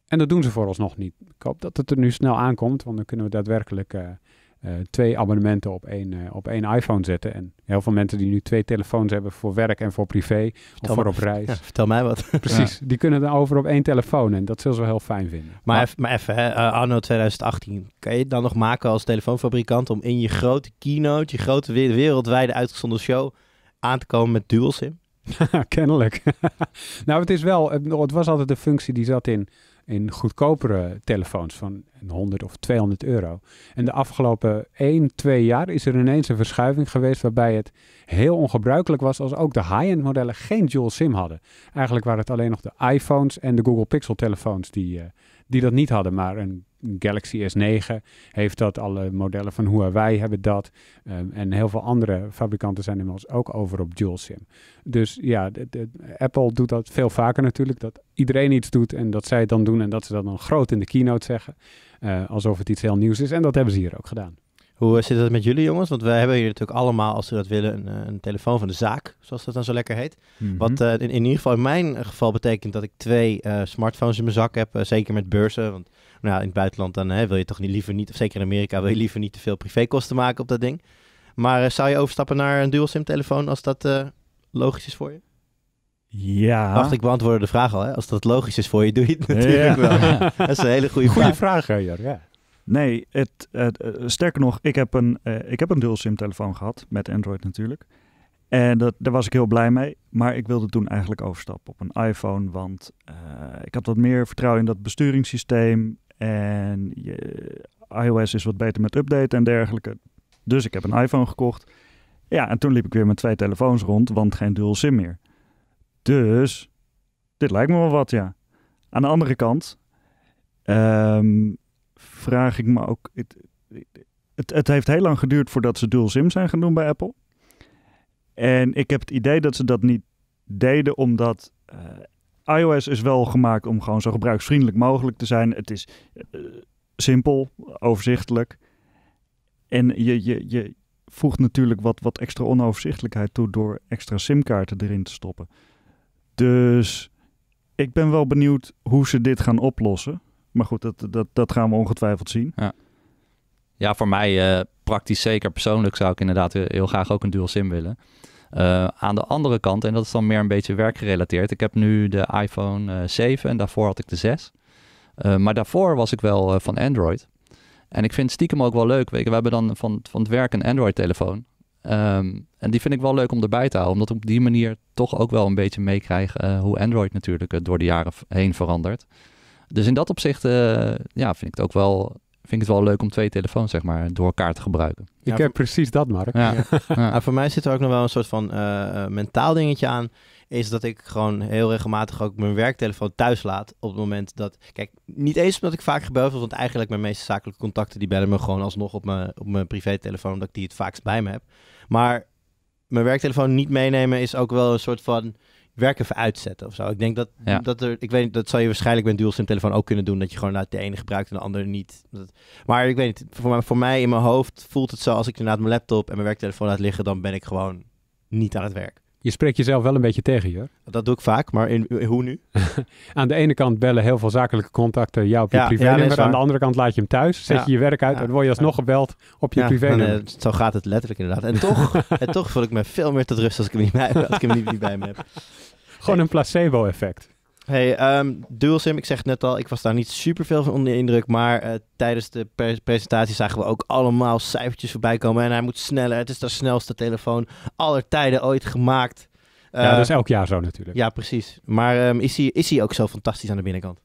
En dat doen ze vooralsnog niet. Ik hoop dat het er nu snel aankomt, want dan kunnen we daadwerkelijk eh, eh, twee abonnementen op één, eh, op één iPhone zetten. En heel veel mensen die nu twee telefoons hebben voor werk en voor privé of voor op reis. [LAUGHS] vertel mij wat. [LAUGHS] Precies, die kunnen dan over op één telefoon en dat zullen ze wel heel fijn vinden. Maar, maar, even, hè, eh, anno 2018, kan je het dan nog maken als telefoonfabrikant om in je grote keynote, je grote wereldwijde uitgezonden show aan te komen met dual sim? [LAUGHS] Kennelijk. nou, het is wel, het was altijd de functie die zat in, in goedkopere telefoons van 100 of 200 euro. En de afgelopen 1, 2 jaar is er ineens een verschuiving geweest waarbij het heel ongebruikelijk was als ook de high-end modellen geen dual SIM hadden. Eigenlijk waren het alleen nog de iPhones en de Google Pixel telefoons die, eh, die dat niet hadden. Maar een Galaxy S9 heeft dat, alle modellen van Huawei hebben dat. Eh, en heel veel andere fabrikanten zijn inmiddels ook over op dual SIM. Dus ja, de, Apple doet dat veel vaker natuurlijk, dat iedereen iets doet en dat zij het dan doen en dat ze dat dan groot in de keynote zeggen. Eh, alsof het iets heel nieuws is. En dat hebben ze hier ook gedaan. Hoe eh, zit dat met jullie jongens? Want wij hebben hier natuurlijk allemaal, als ze dat willen, een, eh, een telefoon van de zaak, zoals dat dan zo lekker heet. Mhm. Wat in, in, ieder geval in mijn geval betekent dat ik twee smartphones in mijn zak heb, zeker met beurzen. Want nou, in het buitenland dan hè, wil je toch niet, liever niet, of zeker in Amerika, wil je liever niet te veel privékosten maken op dat ding. Maar zou je overstappen naar een dual SIM telefoon als dat logisch is voor je? Ja. Wacht, ik beantwoorden de vraag al. Hè? Als dat logisch is voor je, doe je het natuurlijk wel. [LAUGHS] Dat is een hele goede vraag. vraag, Ja. Nee, het, het, eh, sterker nog, ik heb een, uh, ik heb een dual SIM telefoon gehad, met Android natuurlijk. En dat, daar was ik heel blij mee. Maar ik wilde toen eigenlijk overstappen op een iPhone. Want eh, ik had wat meer vertrouwen in dat besturingssysteem. En iOS is wat beter met updaten en dergelijke. Dus ik heb een iPhone gekocht. Ja, en toen liep ik weer met twee telefoons rond, want geen dual SIM meer. Dus dit lijkt me wel wat, ja. Aan de andere kant um, vraag ik me ook. Het, het, het, heeft heel lang geduurd voordat ze dual sim zijn doen bij Apple. En ik heb het idee dat ze dat niet deden omdat eh, iOS is wel gemaakt om gewoon zo gebruiksvriendelijk mogelijk te zijn. Het is eh, simpel, overzichtelijk. En je, je, je voegt natuurlijk wat, wat extra onoverzichtelijkheid toe door extra simkaarten erin te stoppen. Dus ik ben wel benieuwd hoe ze dit gaan oplossen. Maar goed, dat, dat, dat gaan we ongetwijfeld zien. Ja, ja voor mij eh, praktisch zeker. Persoonlijk zou ik inderdaad heel graag ook een dual sim willen. Eh, aan de andere kant, en dat is dan meer een beetje werkgerelateerd. Ik heb nu de iPhone 7 eh, en daarvoor had ik de 6. maar daarvoor was ik wel van Android. En ik vind stiekem ook wel leuk. We hebben dan van, van het werk een Android-telefoon. Ehm, en die vind ik wel leuk om erbij te houden, omdat we op die manier toch ook wel een beetje meekrijgen eh, hoe Android natuurlijk eh, door de jaren heen verandert. Dus in dat opzicht eh, ja, vind ik het ook wel vind ik het wel leuk om twee telefoons zeg maar, door elkaar te gebruiken. Ik heb precies dat, Mark. [LAUGHS] Ja. voor mij zit er ook nog wel een soort van mentaal dingetje aan. Is dat ik gewoon heel regelmatig ook mijn werktelefoon thuis laat. Op het moment dat. Kijk, niet eens omdat ik vaak gebeld word. Want eigenlijk mijn meeste zakelijke contacten die bellen me gewoon alsnog op mijn, op mijn privételefoon. Omdat ik die het vaakst bij me heb. Maar mijn werktelefoon niet meenemen is ook wel een soort van werk even uitzetten of zo. Ik denk dat, dat er, ik weet dat zou je waarschijnlijk met dual sim telefoon ook kunnen doen, dat je gewoon de ene gebruikt en de andere niet. maar ik weet niet, voor mij, voor mij in mijn hoofd voelt het zo, als ik inderdaad mijn laptop en mijn werktelefoon laat liggen, dan ben ik gewoon niet aan het werk. Je spreekt jezelf wel een beetje tegen, Jur. Dat doe ik vaak, maar in, eh, hoe nu? [LAUGHS] aan de ene kant bellen heel veel zakelijke contacten jou op je privé-nummer. aan de andere kant laat je hem thuis, zet je je werk uit en word je alsnog gebeld op je privé-nummer. zo gaat het letterlijk inderdaad. En toch, [LAUGHS] toch voel ik me veel meer tot rust als ik hem niet bij, als ik hem niet bij me heb. Gewoon een placebo-effect. Hey, um, ehm, DualSim, ik zeg het net al, ik was daar niet super veel van onder de indruk. Maar eh, tijdens de presentatie zagen we ook allemaal cijfertjes voorbij komen. En hij moet sneller. Het is de snelste telefoon aller tijden ooit gemaakt. ja, dat is eh, elk jaar zo natuurlijk. Ja, precies. Maar ehm, is, hij, is hij ook zo fantastisch aan de binnenkant?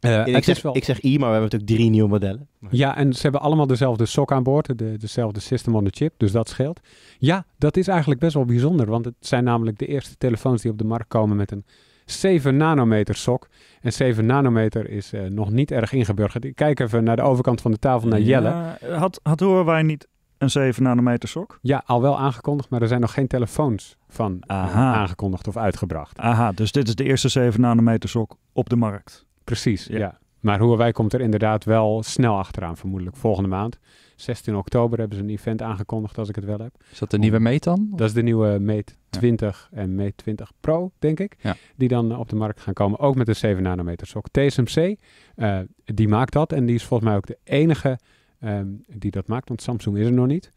Eh, ik, zeg, wel... ik zeg i, maar we hebben natuurlijk drie nieuwe modellen. Ja, en ze hebben allemaal dezelfde sok aan boord, de, dezelfde system on the chip, dus dat scheelt. Ja, dat is eigenlijk best wel bijzonder, want het zijn namelijk de eerste telefoons die op de markt komen met een 7 nanometer sok. En 7 nanometer is eh, nog niet erg ingeburgerd. Ik kijk even naar de overkant van de tafel, naar Jelle. had, horen wij niet een 7 nanometer sok? Ja, al wel aangekondigd, maar er zijn nog geen telefoons van eh, Aha. aangekondigd of uitgebracht. Aha, dus dit is de eerste 7 nanometer sok op de markt. Precies, ja. Maar hoe wij komt er inderdaad wel snel achteraan, vermoedelijk volgende maand. 16 oktober hebben ze een event aangekondigd, als ik het wel heb. Is dat de nieuwe Mate dan? Dat is de nieuwe Mate 20 en Mate 20 Pro, denk ik. Die dan op de markt gaan komen, ook met de 7 nanometer sok. TSMC, eh, die maakt dat en die is volgens mij ook de enige ehm, die dat maakt, want Samsung is er nog niet.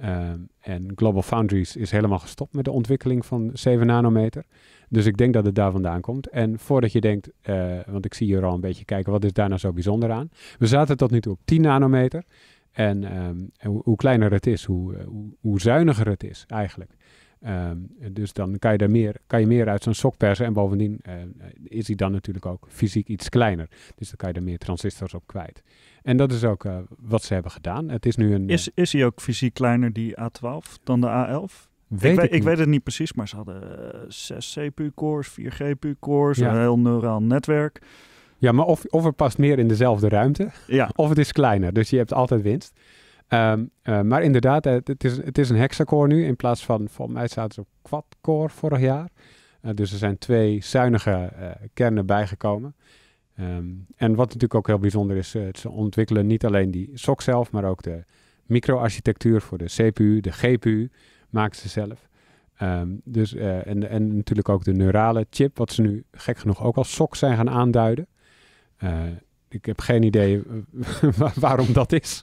Ehm, en Global Foundries is helemaal gestopt met de ontwikkeling van 7 nanometer. Dus ik denk dat het daar vandaan komt. En voordat je denkt, eh, want ik zie hier al een beetje kijken, wat is daar nou zo bijzonder aan? We zaten tot nu toe op 10 nanometer. En, ehm, hoe, kleiner het is, eh, hoe, hoe zuiniger het is eigenlijk. Ehm, dus dan kan je, daar meer, kan je meer uit zo'n sok persen. En bovendien eh, is hij dan natuurlijk ook fysiek iets kleiner. Dus dan kan je er meer transistors op kwijt. En dat is ook eh, wat ze hebben gedaan. Het is, nu een, is, eh, is hij ook fysiek kleiner, die A12, dan de A11? Weet ik, weet, ik weet het niet precies, maar ze hadden uh, 6 CPU-cores, 4 GPU-cores, een heel neuraal netwerk. Ja, maar of, of het past meer in dezelfde ruimte, ja. [LAUGHS] of het is kleiner. Dus je hebt altijd winst. Ehm, eh, maar inderdaad, eh, het, is, het is een hexacore nu in plaats van, volgens mij staat het op quadcore vorig jaar. Eh, dus er zijn twee zuinige kernen bijgekomen. Ehm, en wat natuurlijk ook heel bijzonder is, ze ontwikkelen niet alleen die SOC zelf, maar ook de microarchitectuur voor de CPU, de GPU maken ze zelf. Ehm, dus, en, en natuurlijk ook de neurale chip, wat ze nu gek genoeg ook als SOC zijn gaan aanduiden ik heb geen idee [LAUGHS] waarom dat is. [LAUGHS]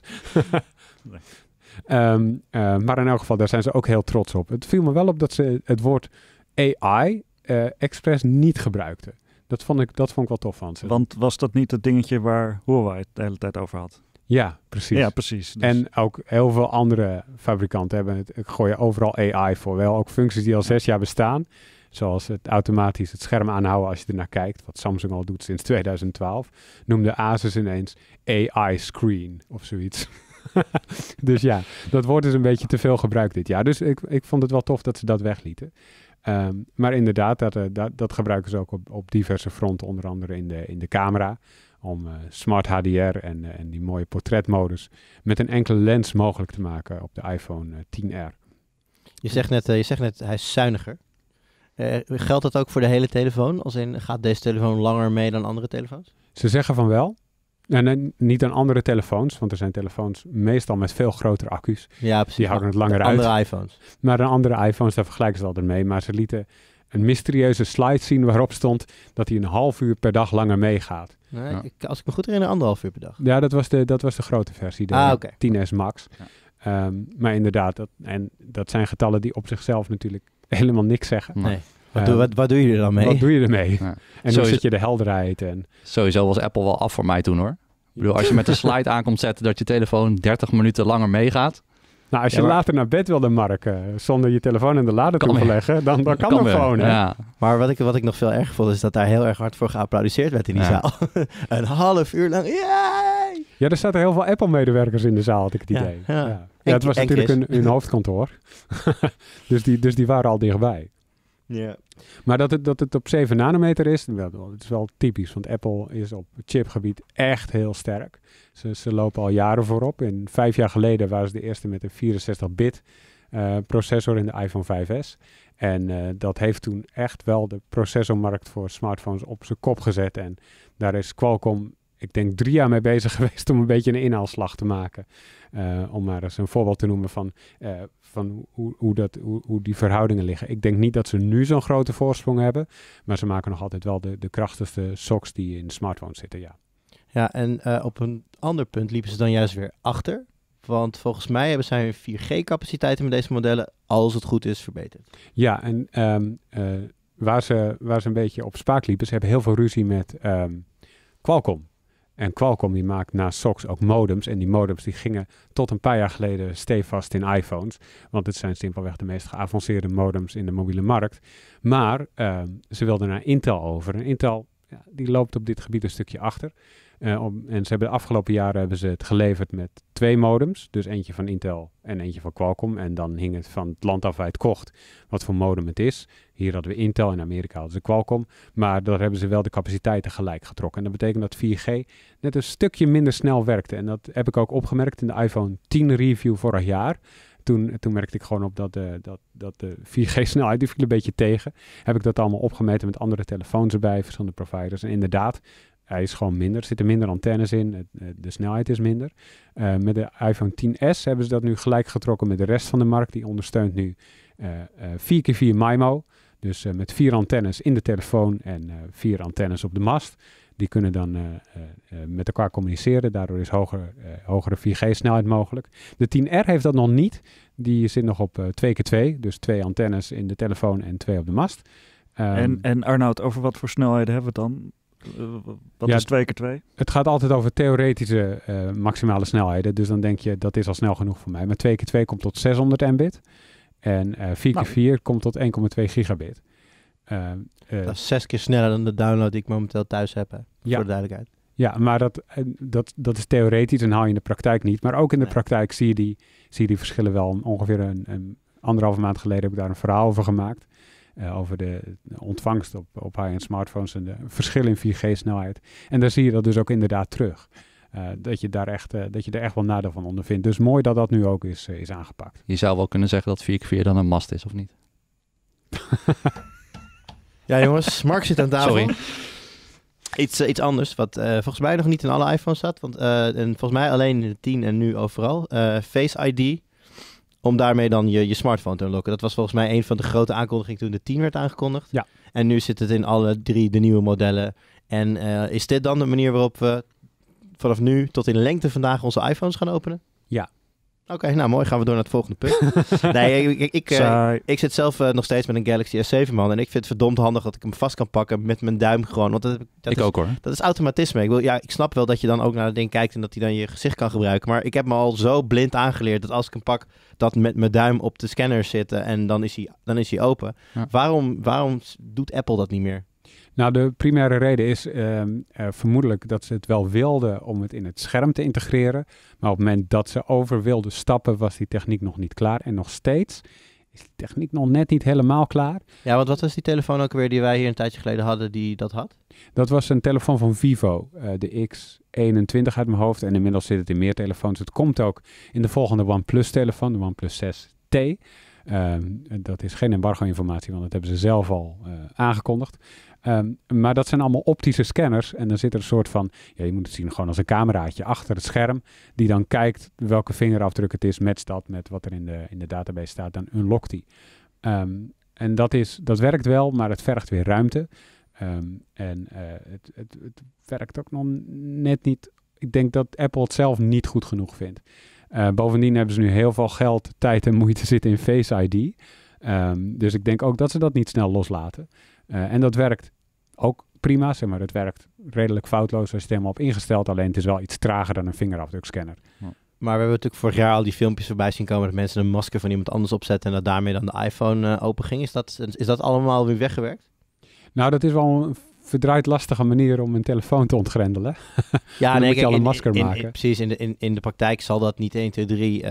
Ehm, eh, maar in elk geval, daar zijn ze ook heel trots op. Het viel me wel op dat ze het woord AI uh, eh, expres niet gebruikten. Dat vond, ik, dat vond ik wel tof van ze. Want was dat niet het dingetje waar Huawei het de hele tijd over had? Ja, precies. Ja, precies. Dus- en ook heel veel andere fabrikanten hebben het, gooien overal AI voor. Wel ook functies die al zes jaar bestaan. Zoals het automatisch het scherm aanhouden als je ernaar kijkt. Wat Samsung al doet sinds 2012. Noemde Asus ineens AI Screen of zoiets. [LAUGHS] dus ja, dat woord is dus een beetje te veel gebruikt dit jaar. Dus ik, ik vond het wel tof dat ze dat weglieten. Ehm, maar inderdaad, dat, eh, dat, dat, gebruiken ze ook op, op diverse fronten, onder andere in de, in de camera. Om eh, smart HDR en, eh, en die mooie portretmodus met een enkele lens mogelijk te maken op de iPhone 10R. Je zegt net, je zegt net hij is zuiniger. geldt dat ook voor de hele telefoon? Als in, gaat deze telefoon langer mee dan andere telefoons? Ze zeggen van wel. En niet aan andere telefoons, want er zijn telefoons meestal met veel grotere accu's. Ja, precies. Die houden het langer andere uit. Andere iPhones. Maar aan andere iPhones, daar vergelijken ze ermee. mee. Maar ze lieten een mysterieuze slide zien waarop stond dat hij een half uur per dag langer meegaat. Nee, ik, als ik me goed herinner, anderhalf uur per dag. Ja, dat was de, dat was de grote versie, de ah, 10S Max. Ja. Ehm, maar inderdaad, dat, en dat zijn getallen die op zichzelf natuurlijk [LAUGHS] helemaal niks zeggen. Nee. Wat, doe, ehm, wat, je er dan mee? Wat doe je ermee? En dan zit je de helderheid? En... Sowieso was Apple wel af voor mij toen hoor. Ik bedoel, als je met de slide aankomt zetten dat je telefoon 30 minuten langer meegaat. Nou, als je later naar bed wilde, Mark, eh, zonder je telefoon in de lader te leggen, dan, dan kan, kan dat gewoon. Maar wat ik, wat ik nog veel erg vond, is dat daar heel erg hard voor geapplaudiceerd werd in die zaal. [LAUGHS] een half uur lang, Yay! Ja, er zaten heel veel Apple-medewerkers in de zaal, had ik het idee. Ja, het was natuurlijk hun, hoofdkantoor. [LAUGHS] dus, die, dus die waren al dichtbij. Ja. Maar dat het, dat het op 7 nanometer is, dat is wel typisch. Want Apple is op chipgebied echt heel sterk. Ze, ze lopen al jaren voorop. En vijf jaar geleden waren ze de eerste met een 64-bit eh, processor in de iPhone 5S. En eh, dat heeft toen echt wel de processormarkt voor smartphones op zijn kop gezet. En daar is Qualcomm ik denk drie jaar mee bezig [LAUGHS] geweest om een beetje een inhaalslag te maken. Eh, om maar eens een voorbeeld te noemen van, eh, van hoe, hoe, dat, hoe, hoe, die verhoudingen liggen. Ik denk niet dat ze nu zo'n grote voorsprong hebben, maar ze maken nog altijd wel de, de krachtigste socks die in smartphones zitten, ja. Ja, en eh, op een ander punt liepen ze dan juist weer achter. Want volgens mij hebben zij 4G-capaciteiten met deze modellen, als het goed is, verbeterd. Ja, en ehm, waar, ze, waar ze een beetje op spaak liepen, ze hebben heel veel ruzie met um, Qualcomm. En Qualcomm die maakt naast SOX ook modems. En die modems die gingen tot een paar jaar geleden stevast in iPhones. Want het zijn simpelweg de meest geavanceerde modems in de mobiele markt. Maar ehm, ze wilden naar Intel over. En Intel ja, die loopt op dit gebied een stukje achter. Eh, en ze hebben de afgelopen jaren hebben ze het geleverd met twee modems. Dus eentje van Intel en eentje van Qualcomm. En dan hing het van het land af waar het kocht wat voor modem het is. Hier hadden we Intel, in Amerika hadden ze Qualcomm. Maar daar hebben ze wel de capaciteiten gelijk getrokken. En dat betekent dat 4G net een stukje minder snel werkte. En dat heb ik ook opgemerkt in de iPhone 10 review vorig jaar. Toen, toen, merkte ik gewoon op dat de, dat, dat de 4G-snelheid, [LAUGHS] die viel een beetje tegen. Heb ik dat allemaal opgemeten met andere telefoons erbij, verschillende providers. En inderdaad, hij is gewoon minder. Er zitten minder antennes in. Eh, de snelheid is minder. Eh, met de iPhone 10S hebben ze dat nu gelijk getrokken met de rest van de markt. Die ondersteunt nu uh, uh, 4x4 MIMO. Dus eh, met vier antennes in de telefoon en vier antennes op de mast. Die kunnen dan met elkaar communiceren. Daardoor is hoger, hogere 4G-snelheid mogelijk. De 10R heeft dat nog niet. Die zit nog op 2x2. Dus twee antennes in de telefoon en twee op de mast. Ehm, en, en Arnoud, over wat voor snelheden hebben we het dan? wat ja, is 2 keer 2? Het gaat altijd over theoretische eh, maximale snelheden. Dus dan denk je, dat is al snel genoeg voor mij. Maar 2 keer 2 komt tot 600 Mbit. En 4 eh, nou. keer 4 komt tot 1,2 gigabit. Eh, dat is zes keer sneller dan de download die ik momenteel thuis heb, hè, ja. voor de duidelijkheid. Ja, maar dat, dat, dat is theoretisch en haal je in de praktijk niet. Maar ook in de praktijk zie je, die, zie je die verschillen wel. Ongeveer een, een, anderhalve maand geleden heb ik daar een verhaal over gemaakt. Eh, over de ontvangst op, op high-end smartphones en de verschil in 4G-snelheid. En daar zie je dat dus ook inderdaad terug. Eh, dat, je daar echt, eh, dat je er echt wel nadeel van ondervindt. Dus mooi dat dat nu ook is, is aangepakt. Je zou wel kunnen zeggen dat 4x4 dan een mast is, of niet? [LAUGHS] ja, jongens, Mark zit aan tafel. Sorry. Iets, iets anders, wat volgens mij nog niet in alle iPhones zat Want, en volgens mij alleen in de 10 en nu overal. Face ID om daarmee dan je, je smartphone te unlocken. Dat was volgens mij een van de grote aankondigingen toen de 10 werd aangekondigd. Ja. En nu zit het in alle drie de nieuwe modellen. En eh, is dit dan de manier waarop we vanaf nu tot in lengte vandaag onze iPhones gaan openen? Ja, Oké, nou mooi. Gaan we door naar het volgende punt. [LAUGHS] nee, ik, ik, ik, eh, zit zelf eh, nog steeds met een Galaxy S7 man. En ik vind het verdomd handig dat ik hem vast kan pakken met mijn duim gewoon. Want dat, ik ook hoor. Dat is automatisme. Ik, wil, ja, ik snap wel dat je dan ook naar het ding kijkt en dat hij dan je gezicht kan gebruiken. Maar ik heb me al zo blind aangeleerd dat als ik hem pak, dat met mijn duim op de scanner zitten en dan is hij, dan is hij open. Waarom, waarom doet Apple dat niet meer? Nou, de primaire reden is ehm, eh, vermoedelijk dat ze het wel wilden om het in het scherm te integreren. Maar op het moment dat ze over wilden stappen, was die techniek nog niet klaar. En nog steeds is die techniek nog net niet helemaal klaar. Ja, want wat was die telefoon ook weer die wij hier een tijdje geleden hadden die dat had? Dat was een telefoon van Vivo, eh, de X21 uit mijn hoofd. En inmiddels zit het in meer telefoons. Het komt ook in de volgende OnePlus telefoon, de OnePlus 6T. Ehm, dat is geen embargo-informatie, want dat hebben ze zelf al eh, aangekondigd. Ehm, maar dat zijn allemaal optische scanners. En dan zit er een soort van, ja, je moet het zien gewoon als een cameraatje achter het scherm. Die dan kijkt welke vingerafdruk het is, matcht dat met wat er in de, in de database staat. Dan unlockt die. Ehm, en dat, is, dat werkt wel, maar het vergt weer ruimte. Ehm, en eh, het, het, het, werkt ook nog net niet. Ik denk dat Apple het zelf niet goed genoeg vindt. Eh, bovendien hebben ze nu heel veel geld, tijd en moeite zitten in Face ID. dus ik denk ook dat ze dat niet snel loslaten. Eh, en dat werkt ook prima, zeg maar. Het werkt redelijk foutloos als je het helemaal op ingesteld. Alleen het is wel iets trager dan een vingerafdrukscanner. Maar we hebben natuurlijk vorig jaar al die filmpjes voorbij zien komen... dat mensen een masker van iemand anders opzetten... en dat daarmee dan de iPhone eh, open ging. Is dat, is dat allemaal weer weggewerkt? Nou, dat is wel een verdraaid lastige manier om een telefoon te ontgrendelen. [LAUGHS] Ja, dan nee, moet al een masker maken. precies, in de, in, in de praktijk zal dat niet 1, 2, 3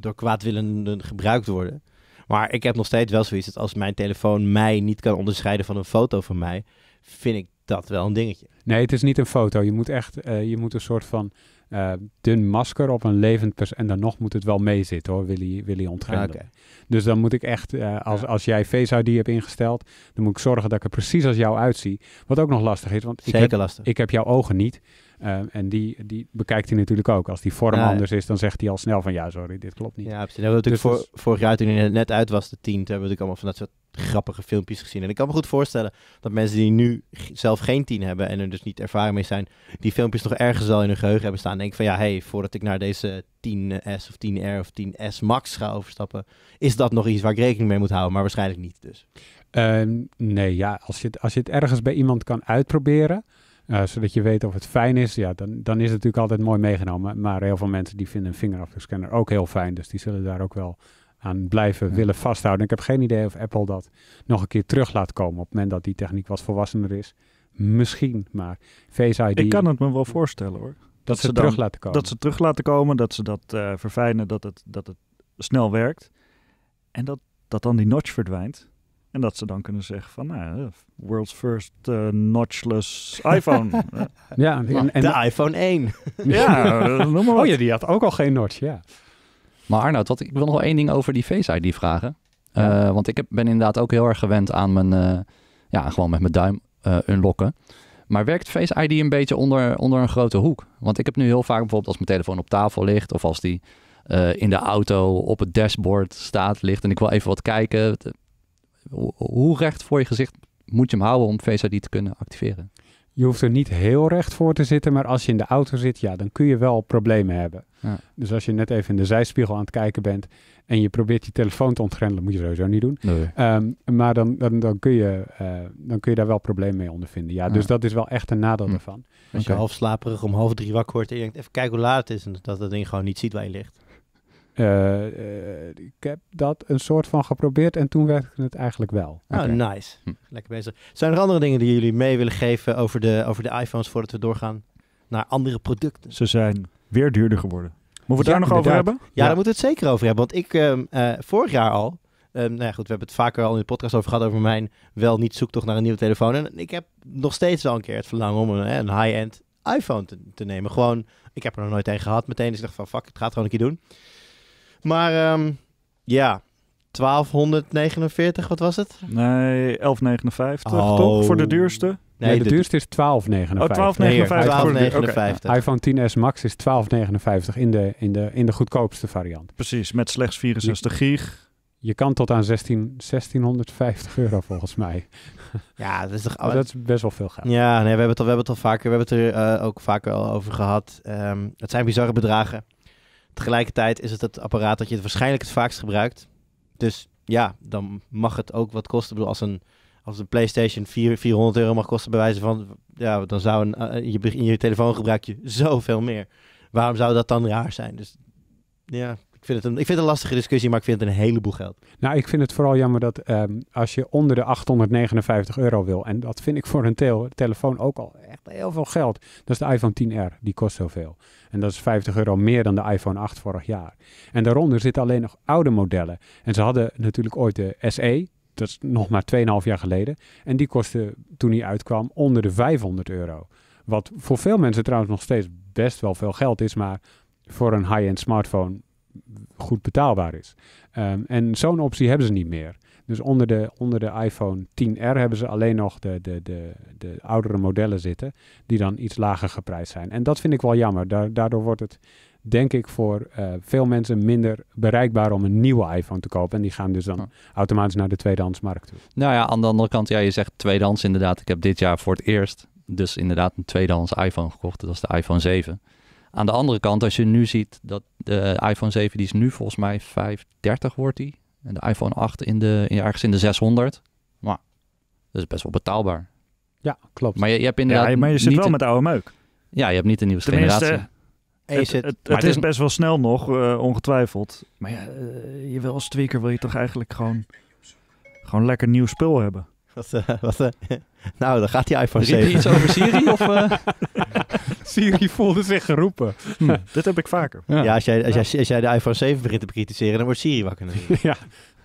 door kwaadwillenden gebruikt worden. Maar ik heb nog steeds wel zoiets dat als mijn telefoon mij niet kan onderscheiden van een foto van mij vind ik dat wel een dingetje. Nee, het is niet een foto. Je moet echt, eh, je moet een soort van eh, dun masker op een levend persoon. En dan nog moet het wel mee zitten hoor, Wil je ontgrendelen. Ah, okay. Dus dan moet ik echt, eh, als, als jij Face ID hebt ingesteld, dan moet ik zorgen dat ik er precies als jou uitzie. Wat ook nog lastig is, want Zeker ik, lastig. ik heb jouw ogen niet. Eh, en die, die bekijkt hij natuurlijk ook. Als die vorm anders is, dan zegt hij al snel van ja, sorry, dit klopt niet. Ja, precies. voor, nou, dus vorig jaar toen hij net uit was, de tien, hebben we natuurlijk allemaal van dat soort grappige filmpjes gezien. En ik kan me goed voorstellen dat mensen die nu zelf geen tien hebben en er dus niet ervaren mee zijn, die filmpjes nog ergens al in hun geheugen hebben staan. Denk van ja, hey, voordat ik naar deze 10S of 10R of 10S Max ga overstappen, is dat nog iets waar ik rekening mee moet houden, maar waarschijnlijk niet dus. Ehm, nee, ja, als je, als je het ergens bij iemand kan uitproberen, eh, zodat je weet of het fijn is. Ja, dan, dan is het natuurlijk altijd mooi meegenomen. Maar heel veel mensen die vinden een vingerafdrukscanner ook heel fijn. Dus die zullen daar ook wel aan blijven willen vasthouden. Ik heb geen idee of Apple dat nog een keer terug laat komen. Op het moment dat die techniek wat volwassener is. Misschien, maar Face ID... Ik kan het me wel voorstellen hoor. Dat, ze, terug laten komen. Dat ze terug laten komen, dat ze dat eh, verfijnen, dat het, dat het snel werkt. En dat, dat dan die notch verdwijnt. En dat ze dan kunnen zeggen van, nou, eh, world's first eh, notchless iPhone. [LAUGHS] ja, en, en, de iPhone 1. [LAUGHS] ja, eh, noem maar oh wat. Oh ja, die had ook al geen notch, ja. Maar Arnoud, wat, ik wil nog wel één ding over die Face ID vragen. want ik heb, ben inderdaad ook heel erg gewend aan mijn, ja, gewoon met mijn duim unlocken. Maar werkt Face ID een beetje onder, onder een grote hoek? Want ik heb nu heel vaak bijvoorbeeld als mijn telefoon op tafel ligt of als die... in de auto op het dashboard staat, ligt en ik wil even wat kijken hoe recht voor je gezicht moet je hem houden om Face ID te kunnen activeren? Je hoeft er niet heel recht voor te zitten, maar als je in de auto zit, ja, dan kun je wel problemen hebben. Ja. Dus als je net even in de zijspiegel aan het kijken bent en je probeert je telefoon te ontgrendelen, moet je sowieso niet doen. Ehm, maar dan, dan, dan, kun je, eh, dan kun je daar wel problemen mee ondervinden. Ja, dus dat is wel echt een nadeel hm. daarvan. Als je half slaperig om half drie wakker wordt en je denkt even kijken hoe laat het is en dat dat ding gewoon niet ziet waar je ligt. Eh, eh, ik heb dat een soort van geprobeerd en toen werkte het eigenlijk wel. Oh, nice. Hm. Lekker bezig. Zijn er andere dingen die jullie mee willen geven over de, over de iPhones voordat we doorgaan naar andere producten? Ze zijn weer duurder geworden. Moeten we het daar nog over hebben? Ja, daar moeten we het zeker over hebben. Want ik, um, vorig jaar al, ehm, nou ja, goed, we hebben het vaker al in de podcast over gehad over mijn wel niet zoektocht naar een nieuwe telefoon. En ik heb nog steeds wel een keer het verlangen om een, high-end iPhone te, nemen. Gewoon, ik heb er nog nooit een gehad meteen. Dus ik dacht van, fuck, het gaat gewoon een keer doen. Maar ehm, ja, 1249, wat was het? Nee, 1159 oh. toch? Voor de duurste. Nee, oh, de, duurste is 1259. Oh, 1259. Nee, iPhone 10s Max is 1259 in de, in, de, in de goedkoopste variant. Precies, met slechts 64 gig. Je kan tot aan 16, 1650 euro volgens mij. [LAUGHS] Ja, dat is, toch, dat best wel veel geld. Ja, nee, we hebben het al, we hebben het al vaker, we hebben het er eh, ook vaker al over gehad. Ehm, het zijn bizarre bedragen. Tegelijkertijd is het het apparaat dat je het waarschijnlijk het vaakst gebruikt. Dus ja, dan mag het ook wat kosten. bedoel, als een, als een PlayStation 4, 400 euro mag kosten, bij wijze van. Ja, dan zou eh, je, in je telefoon gebruik je zoveel meer. Waarom zou dat dan raar zijn? Dus ja, vind, het ik vind het een lastige discussie, maar ik vind het een heleboel geld. Nou, ik vind het vooral jammer dat ehm, als je onder de 859 euro wil, en dat vind ik voor een telefoon ook al echt heel veel geld, dat is de iPhone 10R, die kost zoveel. En dat is 50 euro meer dan de iPhone 8 vorig jaar. En daaronder zitten alleen nog oude modellen. En ze hadden natuurlijk ooit de SE, dat is nog maar 2,5 jaar geleden. En die kostte toen die uitkwam onder de 500 euro. Wat voor veel mensen trouwens nog steeds best wel veel geld is, maar voor een high-end smartphone goed betaalbaar is. Ehm, en zo'n optie hebben ze niet meer. Dus onder de, onder de iPhone 10R hebben ze alleen nog de, de, de, de oudere modellen zitten, die dan iets lager geprijsd zijn. En dat vind ik wel jammer. daardoor wordt het, denk ik, voor eh, veel mensen minder bereikbaar om een nieuwe iPhone te kopen. En die gaan dus dan automatisch naar de tweedehandsmarkt toe. Nou ja, aan de andere kant, ja, je zegt tweedehands inderdaad. Ik heb dit jaar voor het eerst dus inderdaad een tweedehands iPhone gekocht. Dat was de iPhone 7. Aan de andere kant, als je nu ziet dat de iPhone 7, die is nu volgens mij 530 wordt die. En de iPhone 8 in de, in, ergens in de 600. Maar dat is best wel betaalbaar. Ja, klopt. Maar je, je hebt inderdaad... Ja, maar je zit wel met oude meuk. Ja, je hebt niet de nieuwe generatie. Het, het, het, is best wel snel nog, eh, ongetwijfeld. Maar ja, eh, je wil als tweaker wil je toch eigenlijk gewoon, gewoon lekker nieuw spul hebben. Eh, [LAUGHS] eh, [LAUGHS] nou, dan gaat die iPhone 7. Riep iets over Siri? of, eh? [LAUGHS] Siri voelde zich geroepen. Hm, dit heb ik vaker. Ja, als, jij, als, jij, de iPhone 7 begint te kritiseren, dan wordt Siri wakker ja.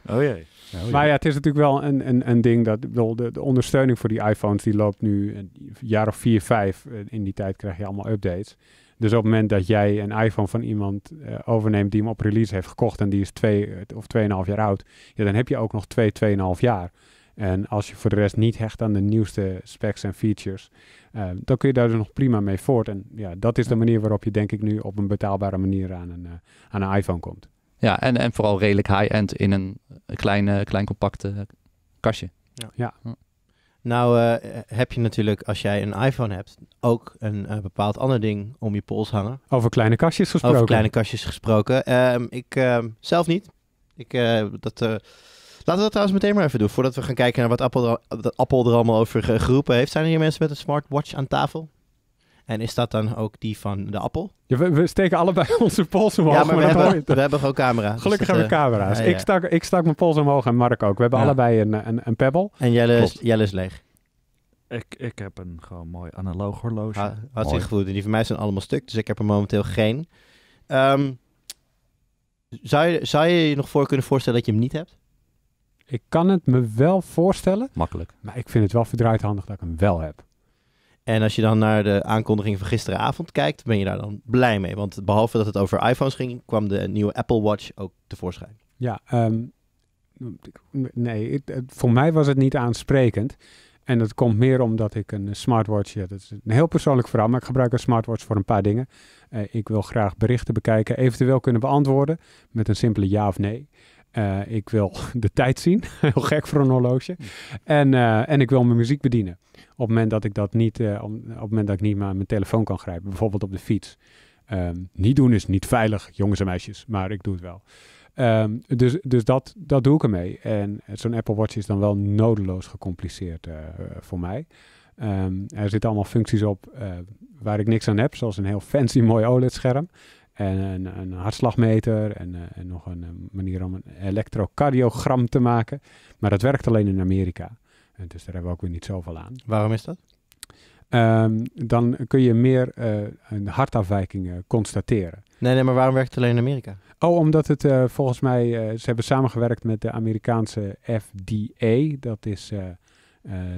Oh jee. Oh, maar ja, het is natuurlijk wel een, een, een ding dat de, de ondersteuning voor die iPhones die loopt nu een jaar of vier, vijf. In die tijd krijg je allemaal updates. Dus op het moment dat jij een iPhone van iemand overneemt die hem op release heeft gekocht en die is twee of tweeënhalf jaar oud, ja, dan heb je ook nog twee, tweeënhalf jaar. En als je voor de rest niet hecht aan de nieuwste specs en features, eh, dan kun je daar dus nog prima mee voort. En ja, dat is de manier waarop je denk ik nu op een betaalbare manier aan een, eh, aan een iPhone komt. Ja, en, en vooral redelijk high-end in een eh, klein, klein compacte kastje. Ja. ja. Nou heb je natuurlijk, als jij een iPhone hebt, ook een bepaald ander ding om je pols hangen. Over kleine kastjes gesproken. Over kleine kastjes gesproken. Ehm, ik ehm, zelf niet. Ik, dat Laten we dat trouwens meteen maar even doen. Voordat we gaan kijken naar wat Apple er, Apple er allemaal over geroepen heeft. Zijn er hier mensen met een smartwatch aan tafel? En is dat dan ook die van de Apple? Ja, we, steken allebei [LAUGHS] onze pols omhoog. Ja, maar, we, hebben, we hebben gewoon camera's. Dus Gelukkig hebben we camera's. Eh, ah, ik, stak, ik stak mijn pols omhoog en Mark ook. We hebben allebei een, eh, een, een pebble. En Jelle is, Jelle is leeg. Ik, ik heb een gewoon mooi analoog horloge. Ah, had zich goed. En die van mij zijn allemaal stuk, dus ik heb er momenteel geen. Ehm, zou, je, zou je je nog voor kunnen voorstellen dat je hem niet hebt? Ik kan het me wel voorstellen. Makkelijk. Maar ik vind het wel verdraaid handig dat ik hem wel heb. En als je dan naar de aankondiging van gisteravond kijkt, ben je daar dan blij mee. Want behalve dat het over iPhones ging, kwam de nieuwe Apple Watch ook tevoorschijn. Ja, ehm, nee, het, voor mij was het niet aansprekend. En dat komt meer omdat ik een smartwatch, dat is een heel persoonlijk verhaal, maar ik gebruik een smartwatch voor een paar dingen. Eh, ik wil graag berichten bekijken, eventueel kunnen beantwoorden met een simpele ja of nee. Eh, ik wil [LAUGHS] de tijd zien. [LAUGHS] Heel gek voor een horloge. En, eh, en ik wil mijn muziek bedienen. Op het moment dat ik dat niet, uh, op, het moment dat ik niet mijn telefoon kan grijpen, bijvoorbeeld op de fiets. Ehm, niet doen is niet veilig, jongens en meisjes, maar ik doe het wel. Ehm, dus dus dat, dat doe ik ermee. En zo'n Apple Watch is dan wel nodeloos gecompliceerd voor mij. Ehm, er zitten allemaal functies op waar ik niks aan heb, zoals een heel fancy mooi OLED-scherm en een, hartslagmeter en, eh, en, nog een eh, manier om een elektrocardiogram te maken. Maar dat werkt alleen in Amerika. En dus daar hebben we ook weer niet zoveel aan. Waarom is dat? Ehm, dan kun je meer uh, eh, hartafwijkingen constateren. Nee, nee, maar waarom werkt het alleen in Amerika? Oh, omdat het volgens mij, ze hebben samengewerkt met de Amerikaanse FDA. Dat is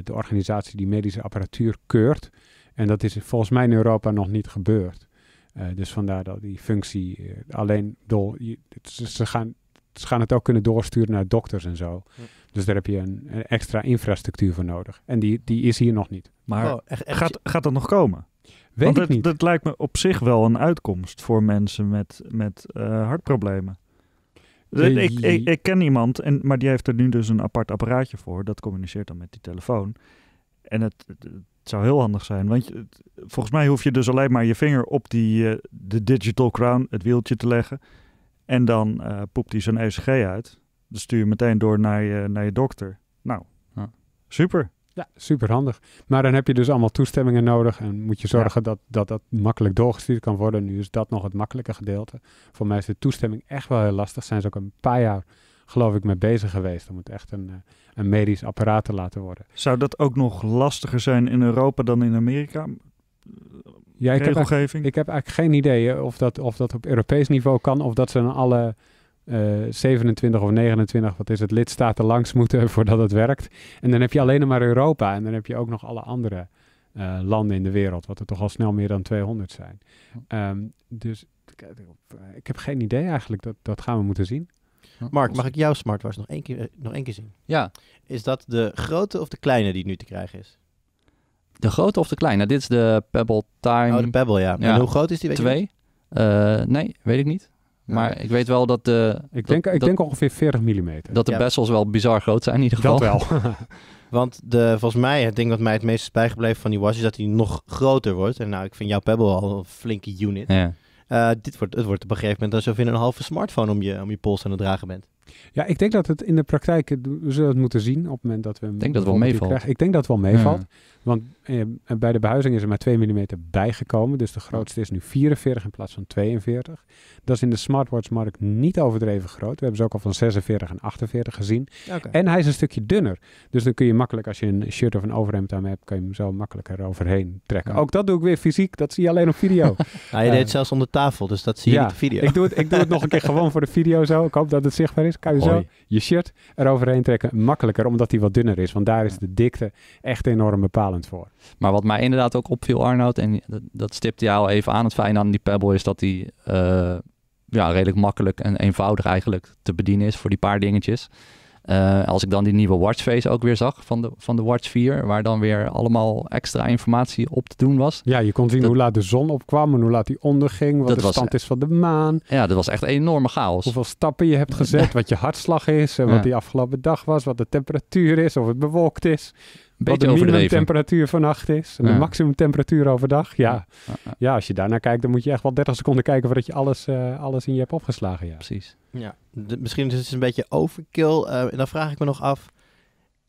de organisatie die medische apparatuur keurt. En dat is volgens mij in Europa nog niet gebeurd. Eh, dus vandaar dat die functie eh, alleen door. Ze gaan, ze gaan het ook kunnen doorsturen naar dokters en zo. Dus daar heb je een, extra infrastructuur voor nodig. En die, die is hier nog niet. Maar oh, gaat, gaat dat nog komen? Weet Want ik het, dat lijkt me op zich wel een uitkomst voor mensen met, met eh, hartproblemen. ik, ik, ik, ken iemand, en, maar die heeft er nu dus een apart apparaatje voor. Dat communiceert dan met die telefoon. En het, het zou heel handig zijn, want je, volgens mij hoef je dus alleen maar je vinger op die, eh, de digital crown, het wieltje te leggen. En dan uh, poept hij zijn ECG uit. Dan stuur je meteen door naar je, naar je dokter. Nou, ja. super. Ja, super handig. Maar dan heb je dus allemaal toestemmingen nodig en moet je zorgen dat, dat dat makkelijk doorgestuurd kan worden. Nu is dat nog het makkelijke gedeelte. Voor mij is de toestemming echt wel heel lastig. Zijn ze ook een paar jaar geloof ik, mee bezig geweest. om moet echt een, eh, een medisch apparaat te laten worden. Zou dat ook nog lastiger zijn in Europa dan in Amerika? Ja, ik heb, ik heb eigenlijk geen idee eh, of dat, of dat op Europees niveau kan. Of dat ze dan alle uh, eh, 27 of 29, wat is het, lidstaten langs moeten [LAUGHS] voordat het werkt. En dan heb je alleen maar Europa. En dan heb je ook nog alle andere landen in de wereld. Wat er toch al snel meer dan 200 zijn. Ehm, dus ik heb geen idee eigenlijk. Dat, dat gaan we moeten zien. Mark, mag ik jouw smartwatch nog één keer, eh, nog één keer zien? Ja. Is dat de grote of de kleine die nu te krijgen is? De grote of de kleine? Nou, dit is de Pebble Time. Oh, de Pebble, ja. En hoe groot is die? Weet Twee? Uh, nee, weet ik niet. Maar ik weet wel dat de... Ik, denk, ik denk ongeveer 40 mm. Dat de ja. bezels wel bizar groot zijn in ieder geval. Dat wel. [LAUGHS] [LAUGHS] Want de, volgens mij, het ding wat mij het meest is bijgebleven van die was, is dat hij nog groter wordt. En nou, ik vind jouw Pebble al een flinke unit. Ja. Eh, dit wordt, het wordt op een gegeven moment alsof je een halve smartphone om je, om je pols aan het dragen bent. Ja, ik denk dat het in de praktijk, we zullen het moeten zien op het moment dat we... Ik denk dat het wel meevalt. Ik denk dat het wel meevalt, want eh, eh, bij de behuizing is er maar 2 mm bijgekomen. Dus de grootste is nu 44 in plaats van 42. Dat is in de smartwatchmarkt niet overdreven groot. We hebben ze ook al van 46 en 48 gezien. En hij is een stukje dunner. Dus dan kun je makkelijk, als je een shirt of een overhemd aan hebt, kun je hem zo makkelijker overheen trekken. Ook dat doe ik weer fysiek. Dat zie je alleen op video. ja, [LAUGHS] nou, je eh. deed het zelfs onder tafel, dus dat zie je niet op video. ik, doe het, ik doe het nog een keer [LAUGHS] gewoon voor de video zo. Ik hoop dat het zichtbaar is. Kan je zo je shirt eroverheen trekken. Makkelijker, omdat hij wat dunner is. Want daar is de dikte echt enorm bepalend voor. Maar wat mij inderdaad ook opviel, Arnoud, en dat, dat stipte jou al even aan, het fijne aan die Pebble is dat die eh, ja, redelijk makkelijk en eenvoudig eigenlijk te bedienen is voor die paar dingetjes. Eh, als ik dan die nieuwe watchface ook weer zag van de, van de Watch 4, waar dan weer allemaal extra informatie op te doen was. Ja, je kon zien hoe laat de zon opkwam en hoe laat die onderging, wat de stand eh, is van de maan. Ja, dat was echt een enorme chaos. Hoeveel stappen je hebt gezet, [LAUGHS] wat je hartslag is en wat die afgelopen dag was, wat de temperatuur is, of het bewolkt is wat de minimumtemperatuur vannacht is. En de maximumtemperatuur overdag. Ja. ja, als je daarnaar kijkt, dan moet je echt wel 30 seconden kijken voordat je alles, eh, alles in je hebt opgeslagen. Ja. Precies. Ja, misschien is het een beetje overkill. Eh, en dan vraag ik me nog af,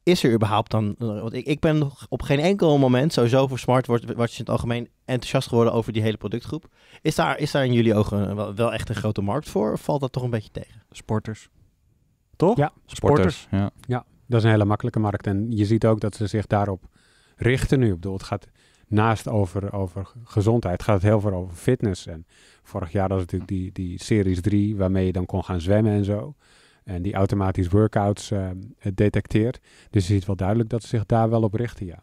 is er überhaupt dan... Want ik, ik ben op geen enkel moment, sowieso voor Smart, wordt wat je in het algemeen enthousiast geworden over die hele productgroep. Is daar, is daar in jullie ogen wel, echt een grote markt voor? Of valt dat toch een beetje tegen? Sporters. Toch? Ja. Sporters. Sporters. ja. ja. Dat is een hele makkelijke markt. En je ziet ook dat ze zich daarop richten nu. Ik bedoel, het gaat naast over, over gezondheid, gaat het heel veel over fitness. En vorig jaar was natuurlijk die, die Series 3, waarmee je dan kon gaan zwemmen en zo. En die automatisch workouts eh, detecteert. Dus je ziet wel duidelijk dat ze zich daar wel op richten, ja.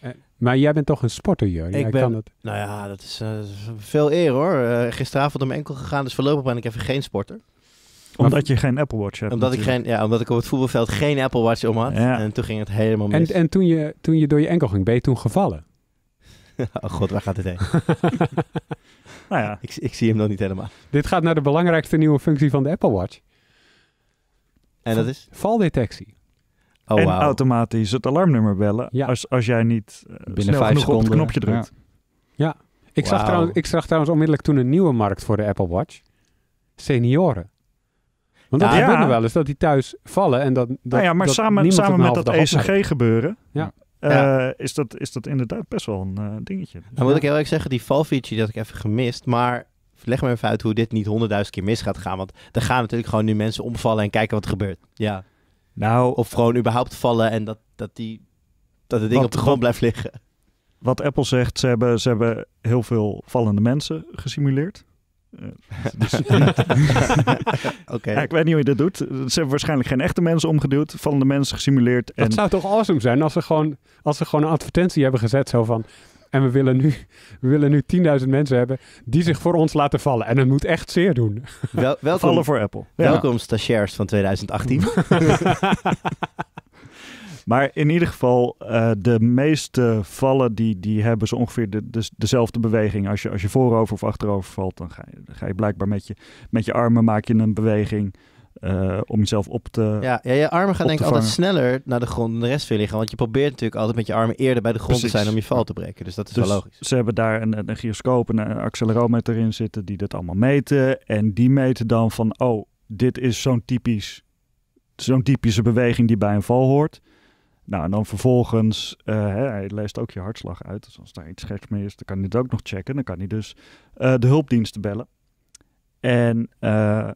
Eh, maar jij bent toch een sporter, Jur? Ik jij ben, kan het... Nou ja, dat is eh, veel eer hoor. gisteravond om enkel gegaan, dus voorlopig ben ik even geen sporter omdat je geen Apple Watch hebt. Omdat ik, geen, ja, omdat ik op het voetbalveld geen Apple Watch om had. En toen ging het helemaal mis. En, en toen, je, toen je door je enkel ging, ben je toen gevallen? [LAUGHS] oh god, waar gaat dit heen? [LAUGHS] nou ja. Ik, ik, zie hem nog niet helemaal. Dit gaat naar de belangrijkste nieuwe functie van de Apple Watch. En dat is? Valdetectie. Oh, en automatisch het alarmnummer bellen als, als jij niet eh, binnen snel vijf seconden op het knopje drukt. Ja, Ik, zag trouwens, ik zag trouwens onmiddellijk toen een nieuwe markt voor de Apple Watch. Senioren. Want dat ja. gebeurt wel eens, dat die thuis vallen en dat, dat nou ja, maar dat samen, samen met dat ECG e gebeuren... Eh, ja. is, dat, is dat inderdaad best wel een eh, dingetje. Dan nou, moet ik heel erg zeggen, die valfietsje dat ik even gemist, maar leg me even uit hoe dit niet honderdduizend keer mis gaat gaan, want er gaan natuurlijk gewoon nu mensen omvallen en kijken wat er gebeurt. Ja. Nou, of gewoon überhaupt vallen en dat, dat, die, dat het ding op de grond blijft liggen. Wat Apple zegt, ze hebben, ze hebben heel veel vallende mensen gesimuleerd. Dus... [LAUGHS] ik weet niet hoe je dat doet. Ze hebben waarschijnlijk geen echte mensen omgeduwd, van de mensen gesimuleerd. En... zou toch awesome zijn als ze, gewoon, als ze gewoon een advertentie hebben gezet zo van... En we willen nu, we willen nu 10.000 mensen hebben die zich voor ons laten vallen. En het moet echt zeer doen. Wel, welkom, vallen voor Apple. Welkom stagiairs van 2018. [LAUGHS] Maar in ieder geval, eh, de meeste vallen die, die hebben ze ongeveer de, dezelfde beweging. Als je, als je voorover of achterover valt, dan ga je, ga je blijkbaar met je, met je armen maak je een beweging. Eh, om jezelf op te. Ja, ja je armen gaan denk ik altijd sneller naar de grond en de rest weer liggen. Want je probeert natuurlijk altijd met je armen eerder bij de grond te zijn om je val te breken. Dus dat is wel dus logisch. Ze hebben daar een, een gyroscoop en een accelerometer in zitten die dat allemaal meten. En die meten dan van, oh, dit is zo'n typisch. Zo'n typische beweging die bij een val hoort. Nou, en dan vervolgens, uh, hij leest ook je hartslag uit. Dus als daar iets geks mee is, dan kan hij het ook nog checken. Dan kan hij dus eh, de hulpdiensten bellen. En eh,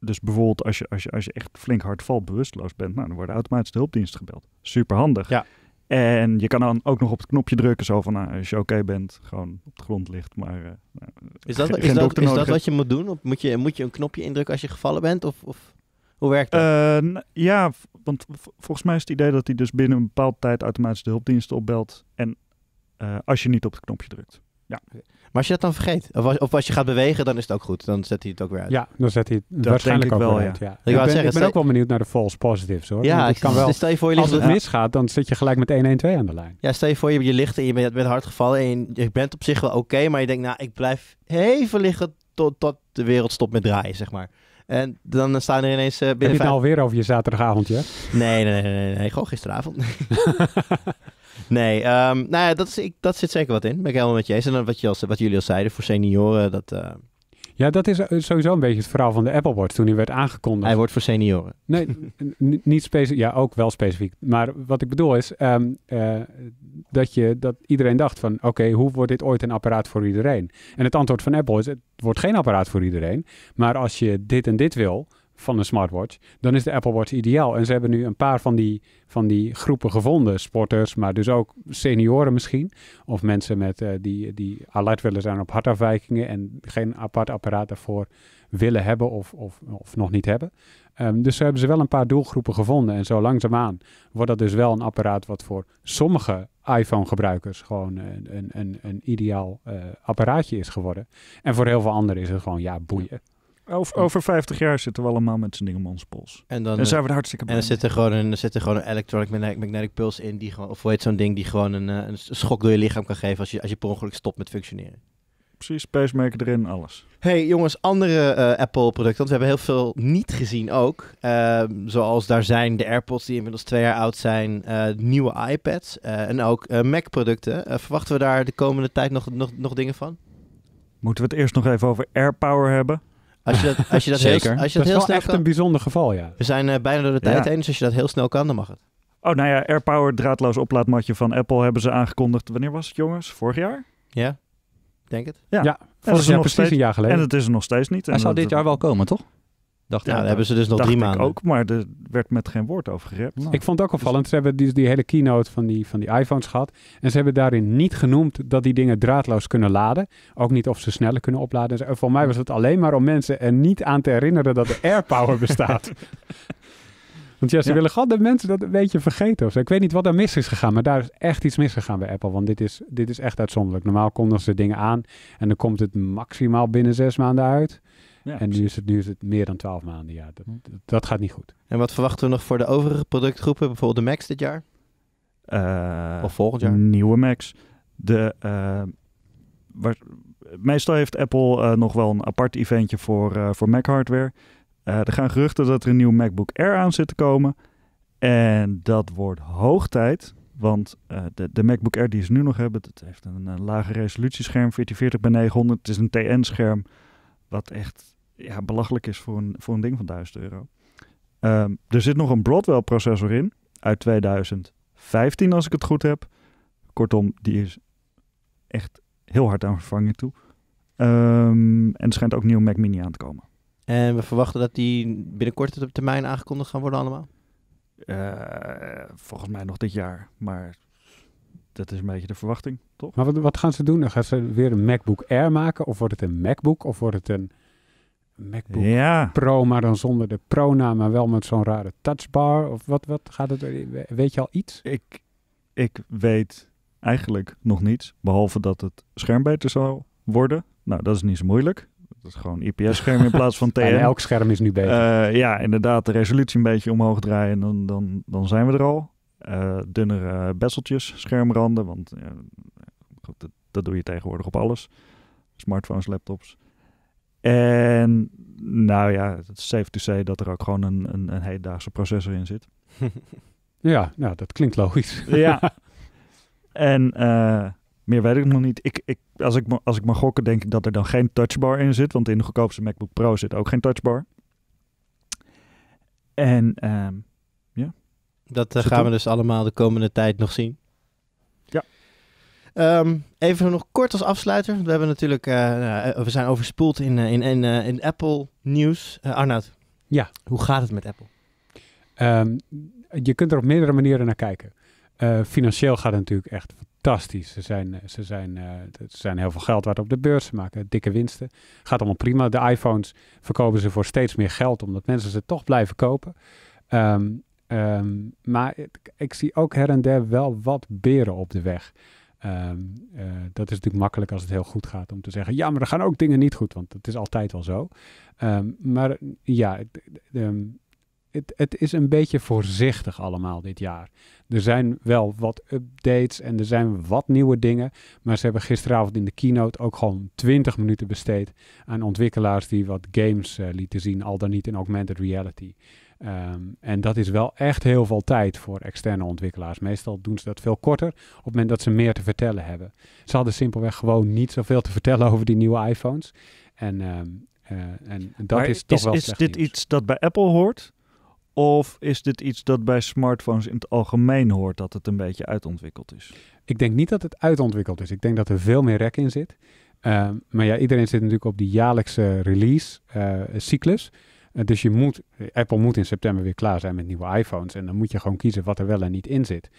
dus bijvoorbeeld als je, als, je, als je echt flink hard valt, bewusteloos bent, nou, dan worden automatisch de hulpdiensten gebeld. Super handig. Ja. En je kan dan ook nog op het knopje drukken, zo van nou, als je oké bent, gewoon op de grond ligt. Maar, nou, is dat, is dat, is dat wat je moet doen? moet, je, moet je een knopje indrukken als je gevallen bent? Of, of hoe werkt dat? ja, want volgens mij is het idee dat hij dus binnen een bepaalde tijd automatisch de hulpdiensten opbelt. En eh, als je niet op het knopje drukt. Ja. Maar als je dat dan vergeet, of als, je gaat bewegen, dan is het ook goed. Dan zet hij het ook weer uit. Ja, dan zet hij het waarschijnlijk ook wel, weer uit. Ja. Ik, ik, ben, zeggen, ik ben ook wel benieuwd naar de false positives hoor. Ja, ik kan wel, stel je voor je als het misgaat, dan zit je gelijk met 112 aan de lijn. Ja, stel je voor je, ligt en je bent, bent hard gevallen en je, bent op zich wel oké, maar je denkt, nou, ik blijf even liggen tot, tot de wereld stopt met draaien, zeg maar. En dan staan er ineens binnen... Eh, Heb je het nou alweer over je zaterdagavondje? Nee, nee, nee, nee, Gewoon gisteravond. [LAUGHS] nee, ehm, nou ja, dat, is, ik, dat zit zeker wat in. Ben ik helemaal met je eens. En wat, je als, wat jullie al zeiden, voor senioren, dat eh, ja, dat is eh, sowieso een beetje het verhaal van de Apple Watch toen hij werd aangekondigd. Hij wordt voor senioren. Nee, niet specifiek. Ja, ook wel specifiek. Maar wat ik bedoel is ehm, eh, dat, je, dat iedereen dacht van... oké, hoe wordt dit ooit een apparaat voor iedereen? En het antwoord van Apple is... het wordt geen apparaat voor iedereen. Maar als je dit en dit wil van een smartwatch, dan is de Apple Watch ideaal. En ze hebben nu een paar van die, van die groepen gevonden. Sporters, maar dus ook senioren misschien. Of mensen met, eh, die, die alert willen zijn op hartafwijkingen en geen apart apparaat daarvoor willen hebben of, of, of nog niet hebben. Ehm, dus ze hebben ze wel een paar doelgroepen gevonden. En zo langzaamaan wordt dat dus wel een apparaat wat voor sommige iPhone-gebruikers gewoon een, een, een, ideaal eh, apparaatje is geworden. En voor heel veel anderen is het gewoon, ja, boeien. Over, over 50 jaar zitten we allemaal met z'n dingen om ons pols. En dan, zijn we eh, er hartstikke En er zit er, gewoon een, zit er gewoon een electronic magnetic pulse in, die gewoon, of hoe heet zo'n ding, die gewoon een, eh, een, schok door je lichaam kan geven als je, als je per ongeluk stopt met functioneren. Precies, pacemaker erin, alles. Hey jongens, andere eh, Apple-producten, want we hebben heel veel niet gezien ook. Ehm, zoals daar zijn de AirPods die inmiddels twee jaar oud zijn, nieuwe iPads en ook Mac-producten. verwachten we daar de komende tijd nog, nog, nog dingen van? Moeten we het eerst nog even over AirPower hebben? Als je dat, als je dat Zeker. Heel, als je dat, is wel echt een bijzonder geval, ja. We zijn eh, bijna door de tijd heen, dus als je dat heel snel kan, dan mag het. Oh, nou ja, AirPower draadloos oplaadmatje van Apple hebben ze aangekondigd. Wanneer was het, jongens? Vorig jaar? Ja, denk het. Ja, ja, dat is precies steeds, een jaar geleden. En het is er nog steeds niet. Hij zou dit jaar wel komen, toch? Dacht ja, hebben ze dus nog drie maanden. ook, maar er werd met geen woord over gerept. ik vond het ook opvallend. Ze hebben die, hele keynote van die, van die iPhones gehad. En ze hebben daarin niet genoemd dat die dingen draadloos kunnen laden. Ook niet of ze sneller kunnen opladen. En voor mij was het alleen maar om mensen er niet aan te herinneren dat de [LAUGHS] AirPower bestaat. [LAUGHS] Want ja, ze willen gewoon dat mensen dat een beetje vergeten. Of zo. Ik weet niet wat er mis is gegaan, maar daar is echt iets misgegaan bij Apple. Want dit is, dit is echt uitzonderlijk. Normaal komen ze dingen aan en dan komt het maximaal binnen zes maanden uit en nu is, het, nu is het meer dan 12 maanden. Hm. dat, dat gaat niet goed. En wat verwachten we nog voor de overige productgroepen, bijvoorbeeld de Macs dit jaar? Eh, of volgend jaar? Nieuwe Macs. De, eh, meestal heeft Apple eh, nog wel een apart eventje voor, voor Mac-hardware. er gaan geruchten dat er een nieuwe MacBook Air aan zit te komen. En dat wordt hoog tijd. Want de, de MacBook Air die ze nu nog hebben, het heeft een, een lage resolutiescherm, 1440 bij 900. Het is een TN-scherm, wat echt ja, belachelijk is voor een, voor een ding van 1000 euro. Ehm, er zit nog een Broadwell processor in uit 2015 als ik het goed heb. Kortom, die is echt heel hard aan vervanging toe. Ehm, en er schijnt ook nieuw Mac Mini aan te komen. En we verwachten dat die binnenkort op termijn aangekondigd gaan worden allemaal? Eh, volgens mij nog dit jaar, maar dat is een beetje de verwachting, toch? Maar wat, wat gaan ze doen? Dan gaan ze weer een MacBook Air maken? Of wordt het een MacBook? Of wordt het een... MacBook Pro, maar dan zonder de Pro-naam, maar wel met zo'n rare touchbar? Of wat, wat gaat het? Weet je al iets? Ik, ik weet eigenlijk nog niets, behalve dat het scherm beter zou worden. Nou, dat is niet zo moeilijk. Dat is gewoon IPS-scherm in plaats van [LAUGHS] TN. en elk scherm is nu beter. Eh, ja, inderdaad, de resolutie een beetje omhoog draaien dan, dan, dan zijn we er al. Uh, dunnere besteltjes, schermranden, want dat, dat, doe je tegenwoordig op alles. Smartphones, laptops. En nou ja, het is safe to say dat er ook gewoon een, een, een hedendaagse processor in zit. [LAUGHS] ja, nou, dat klinkt logisch. [LAUGHS] ja. [LAUGHS] En eh, meer weet ik nog niet. Ik, ik, als, ik, als ik mag gokken, denk ik dat er dan geen touchbar in zit. Want in de goedkoopste MacBook Pro zit ook geen touchbar. En ehm, ja. Dat eh, gaan we dus allemaal de komende tijd nog zien. Ehm, even nog kort als afsluiter. We hebben natuurlijk, eh, eh, we zijn overspoeld in, eh, in, in Apple nieuws. Uh, Arnoud, ja. hoe gaat het met Apple? Ehm, je kunt er op meerdere manieren naar kijken. financieel gaat het natuurlijk echt fantastisch. Ze zijn, ze, zijn, zijn heel veel geld waard op de beurs. Ze maken dikke winsten. Gaat allemaal prima. De iPhones verkopen ze voor steeds meer geld, omdat mensen ze toch blijven kopen. Ehm, maar ik zie ook her en der wel wat beren op de weg. Ehm, eh, dat is natuurlijk makkelijk als het heel goed gaat om te zeggen, ja, maar er gaan ook dingen niet goed, want dat is altijd wel zo. Ehm, maar ja, ehm, het, het, is een beetje voorzichtig allemaal dit jaar. Er zijn wel wat updates en er zijn wat nieuwe dingen. Maar ze hebben gisteravond in de keynote ook gewoon 20 minuten besteed aan ontwikkelaars die wat games eh, lieten zien, al dan niet in augmented reality. Ehm, en dat is wel echt heel veel tijd voor externe ontwikkelaars. Meestal doen ze dat veel korter op het moment dat ze meer te vertellen hebben. Ze hadden simpelweg gewoon niet zoveel te vertellen [LAUGHS] over die nieuwe iPhones. En, ehm, eh, en dat is toch is, wel Is dit iets dat bij Apple hoort? Of is dit iets dat bij smartphones in het algemeen hoort dat het een beetje uitontwikkeld is? Ik denk niet dat het uitontwikkeld is. Ik denk dat er veel meer rek in zit. Ehm, maar ja, iedereen zit natuurlijk op die jaarlijkse release-cyclus. Eh, eh, dus je moet, eh, Apple moet in september weer klaar zijn met nieuwe iPhones. En dan moet je gewoon kiezen wat er wel en niet in zit.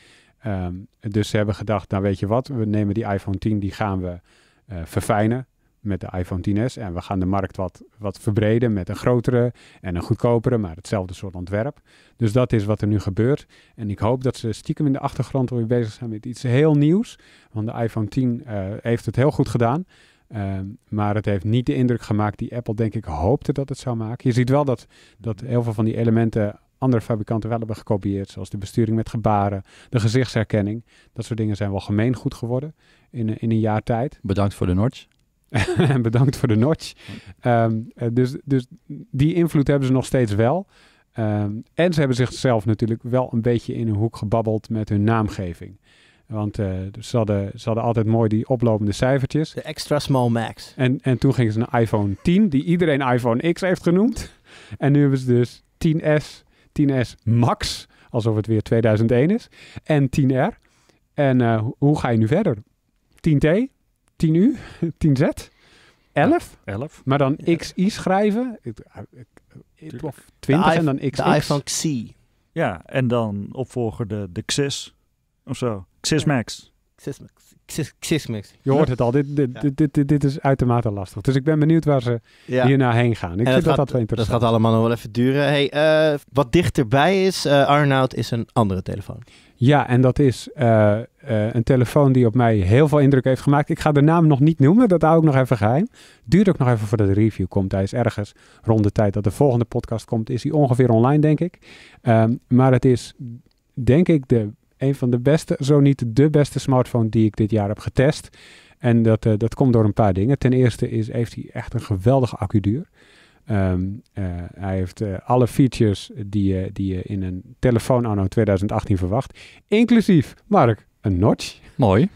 Ehm, dus ze hebben gedacht, nou weet je wat, we nemen die iPhone 10, die gaan we eh, verfijnen met de iPhone 10s. En we gaan de markt wat, wat verbreden met een grotere en een goedkopere, maar hetzelfde soort ontwerp. Dus dat is wat er nu gebeurt. En ik hoop dat ze stiekem in de achtergrond weer bezig zijn met iets heel nieuws. Want de iPhone 10 heeft het heel goed gedaan. Ehm, maar het heeft niet de indruk gemaakt die Apple, denk ik, hoopte dat het zou maken. Je ziet wel dat, dat mm. heel veel van die elementen andere fabrikanten wel hebben gekopieerd. Zoals de besturing met gebaren, de gezichtsherkenning. Dat soort dingen zijn wel gemeengoed geworden in, eh, in een jaar tijd. [LAUGHS] Bedankt voor de notch. bedankt voor de notch. Ehm, eh, dus, dus die invloed hebben ze nog steeds wel. Ehm, en ze hebben zichzelf natuurlijk wel een beetje in een hoek gebabbeld met hun naamgeving. Want eh, ze, hadden, ze hadden altijd mooi die oplopende cijfertjes. De extra small max. En, en toen gingen ze naar iPhone 10, die iedereen iPhone X heeft genoemd. En nu hebben ze dus 10S, 10S Max, alsof het weer 2001 is. En 10R. En eh, hoe ga je nu verder? 10T, 10U, 10Z, 11. 11. Maar dan ja. XI schrijven. Of 20 eh, en dan X. De iPhone X. Ja, en dan opvolger de, de XS of zo. Xismax. Xismax. Je hoort het al, dit, dit, dit, dit, dit, is uitermate lastig. Dus ik ben benieuwd waar ze hier hierna heen gaan. Ik en vind dat, gaat, wel interessant. Dat gaat allemaal nog wel even duren. Hey, eh, wat dichterbij is, uh, Arnoud, is een andere telefoon. Ja, en dat is eh, een telefoon die op mij heel veel indruk heeft gemaakt. Ik ga de naam nog niet noemen, dat hou ik nog even geheim. Duurt ook nog even voordat de review komt. Hij is ergens rond de tijd dat de volgende podcast komt, is hij ongeveer online, denk ik. Ehm, maar het is, denk ik, de een van de beste, zo niet de beste smartphone die ik dit jaar heb getest. En dat, eh, dat komt door een paar dingen. Ten eerste is, heeft hij echt een geweldige accuduur. Um, hij heeft eh, alle features die, die je in een telefoon anno 2018 verwacht. Inclusief, Mark, een notch. Mooi.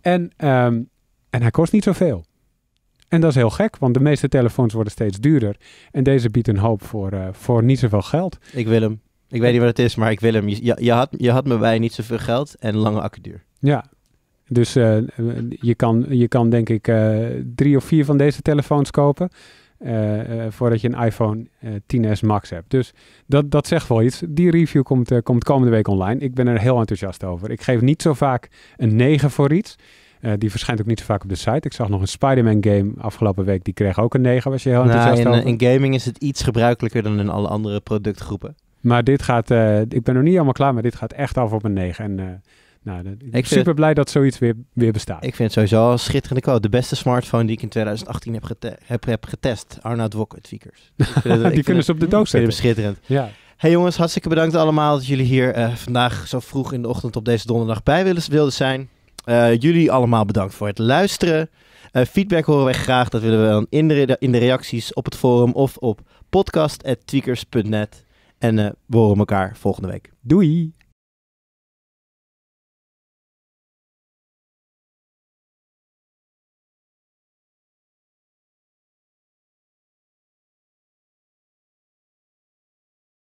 En, ehm, en hij kost niet zoveel. En dat is heel gek, want de meeste telefoons worden steeds duurder. En deze biedt een hoop voor, voor niet zoveel geld. Ik wil hem. Ik weet niet wat het is, maar ik wil hem. Je, je, had, je had me bij niet zoveel geld en lange duur. Ja, dus eh, je, kan, je kan denk ik eh, drie of vier van deze telefoons kopen. Eh, voordat je een iPhone 10s Max hebt. Dus dat, dat zegt wel iets. Die review komt, komt komende week online. Ik ben er heel enthousiast over. Ik geef niet zo vaak een 9 voor iets. die verschijnt ook niet zo vaak op de site. Ik zag nog een Spider-Man game afgelopen week. Die kreeg ook een 9. Was je heel nou, enthousiast in, in gaming is het iets gebruikelijker dan in alle andere productgroepen. Maar dit gaat, eh, ik ben nog niet helemaal klaar, maar dit gaat echt af op een 9. En eh, nou, ik ben super blij dat zoiets weer, weer bestaat. Ik vind het sowieso een schitterende quote. De beste smartphone die ik in 2018 heb, heb, getest. Arnaud Wokke, tweakers. [LAUGHS] die kunnen ze op de doos zetten. schitterend. Ja. Hey jongens, hartstikke bedankt allemaal dat jullie hier eh, vandaag zo vroeg in de ochtend op deze donderdag bij willen, wilden zijn. jullie allemaal bedankt voor het luisteren. feedback horen wij graag. Dat willen we dan in de, in de reacties op het forum of op podcast.tweakers.net. En eh, we horen elkaar volgende week. Doei!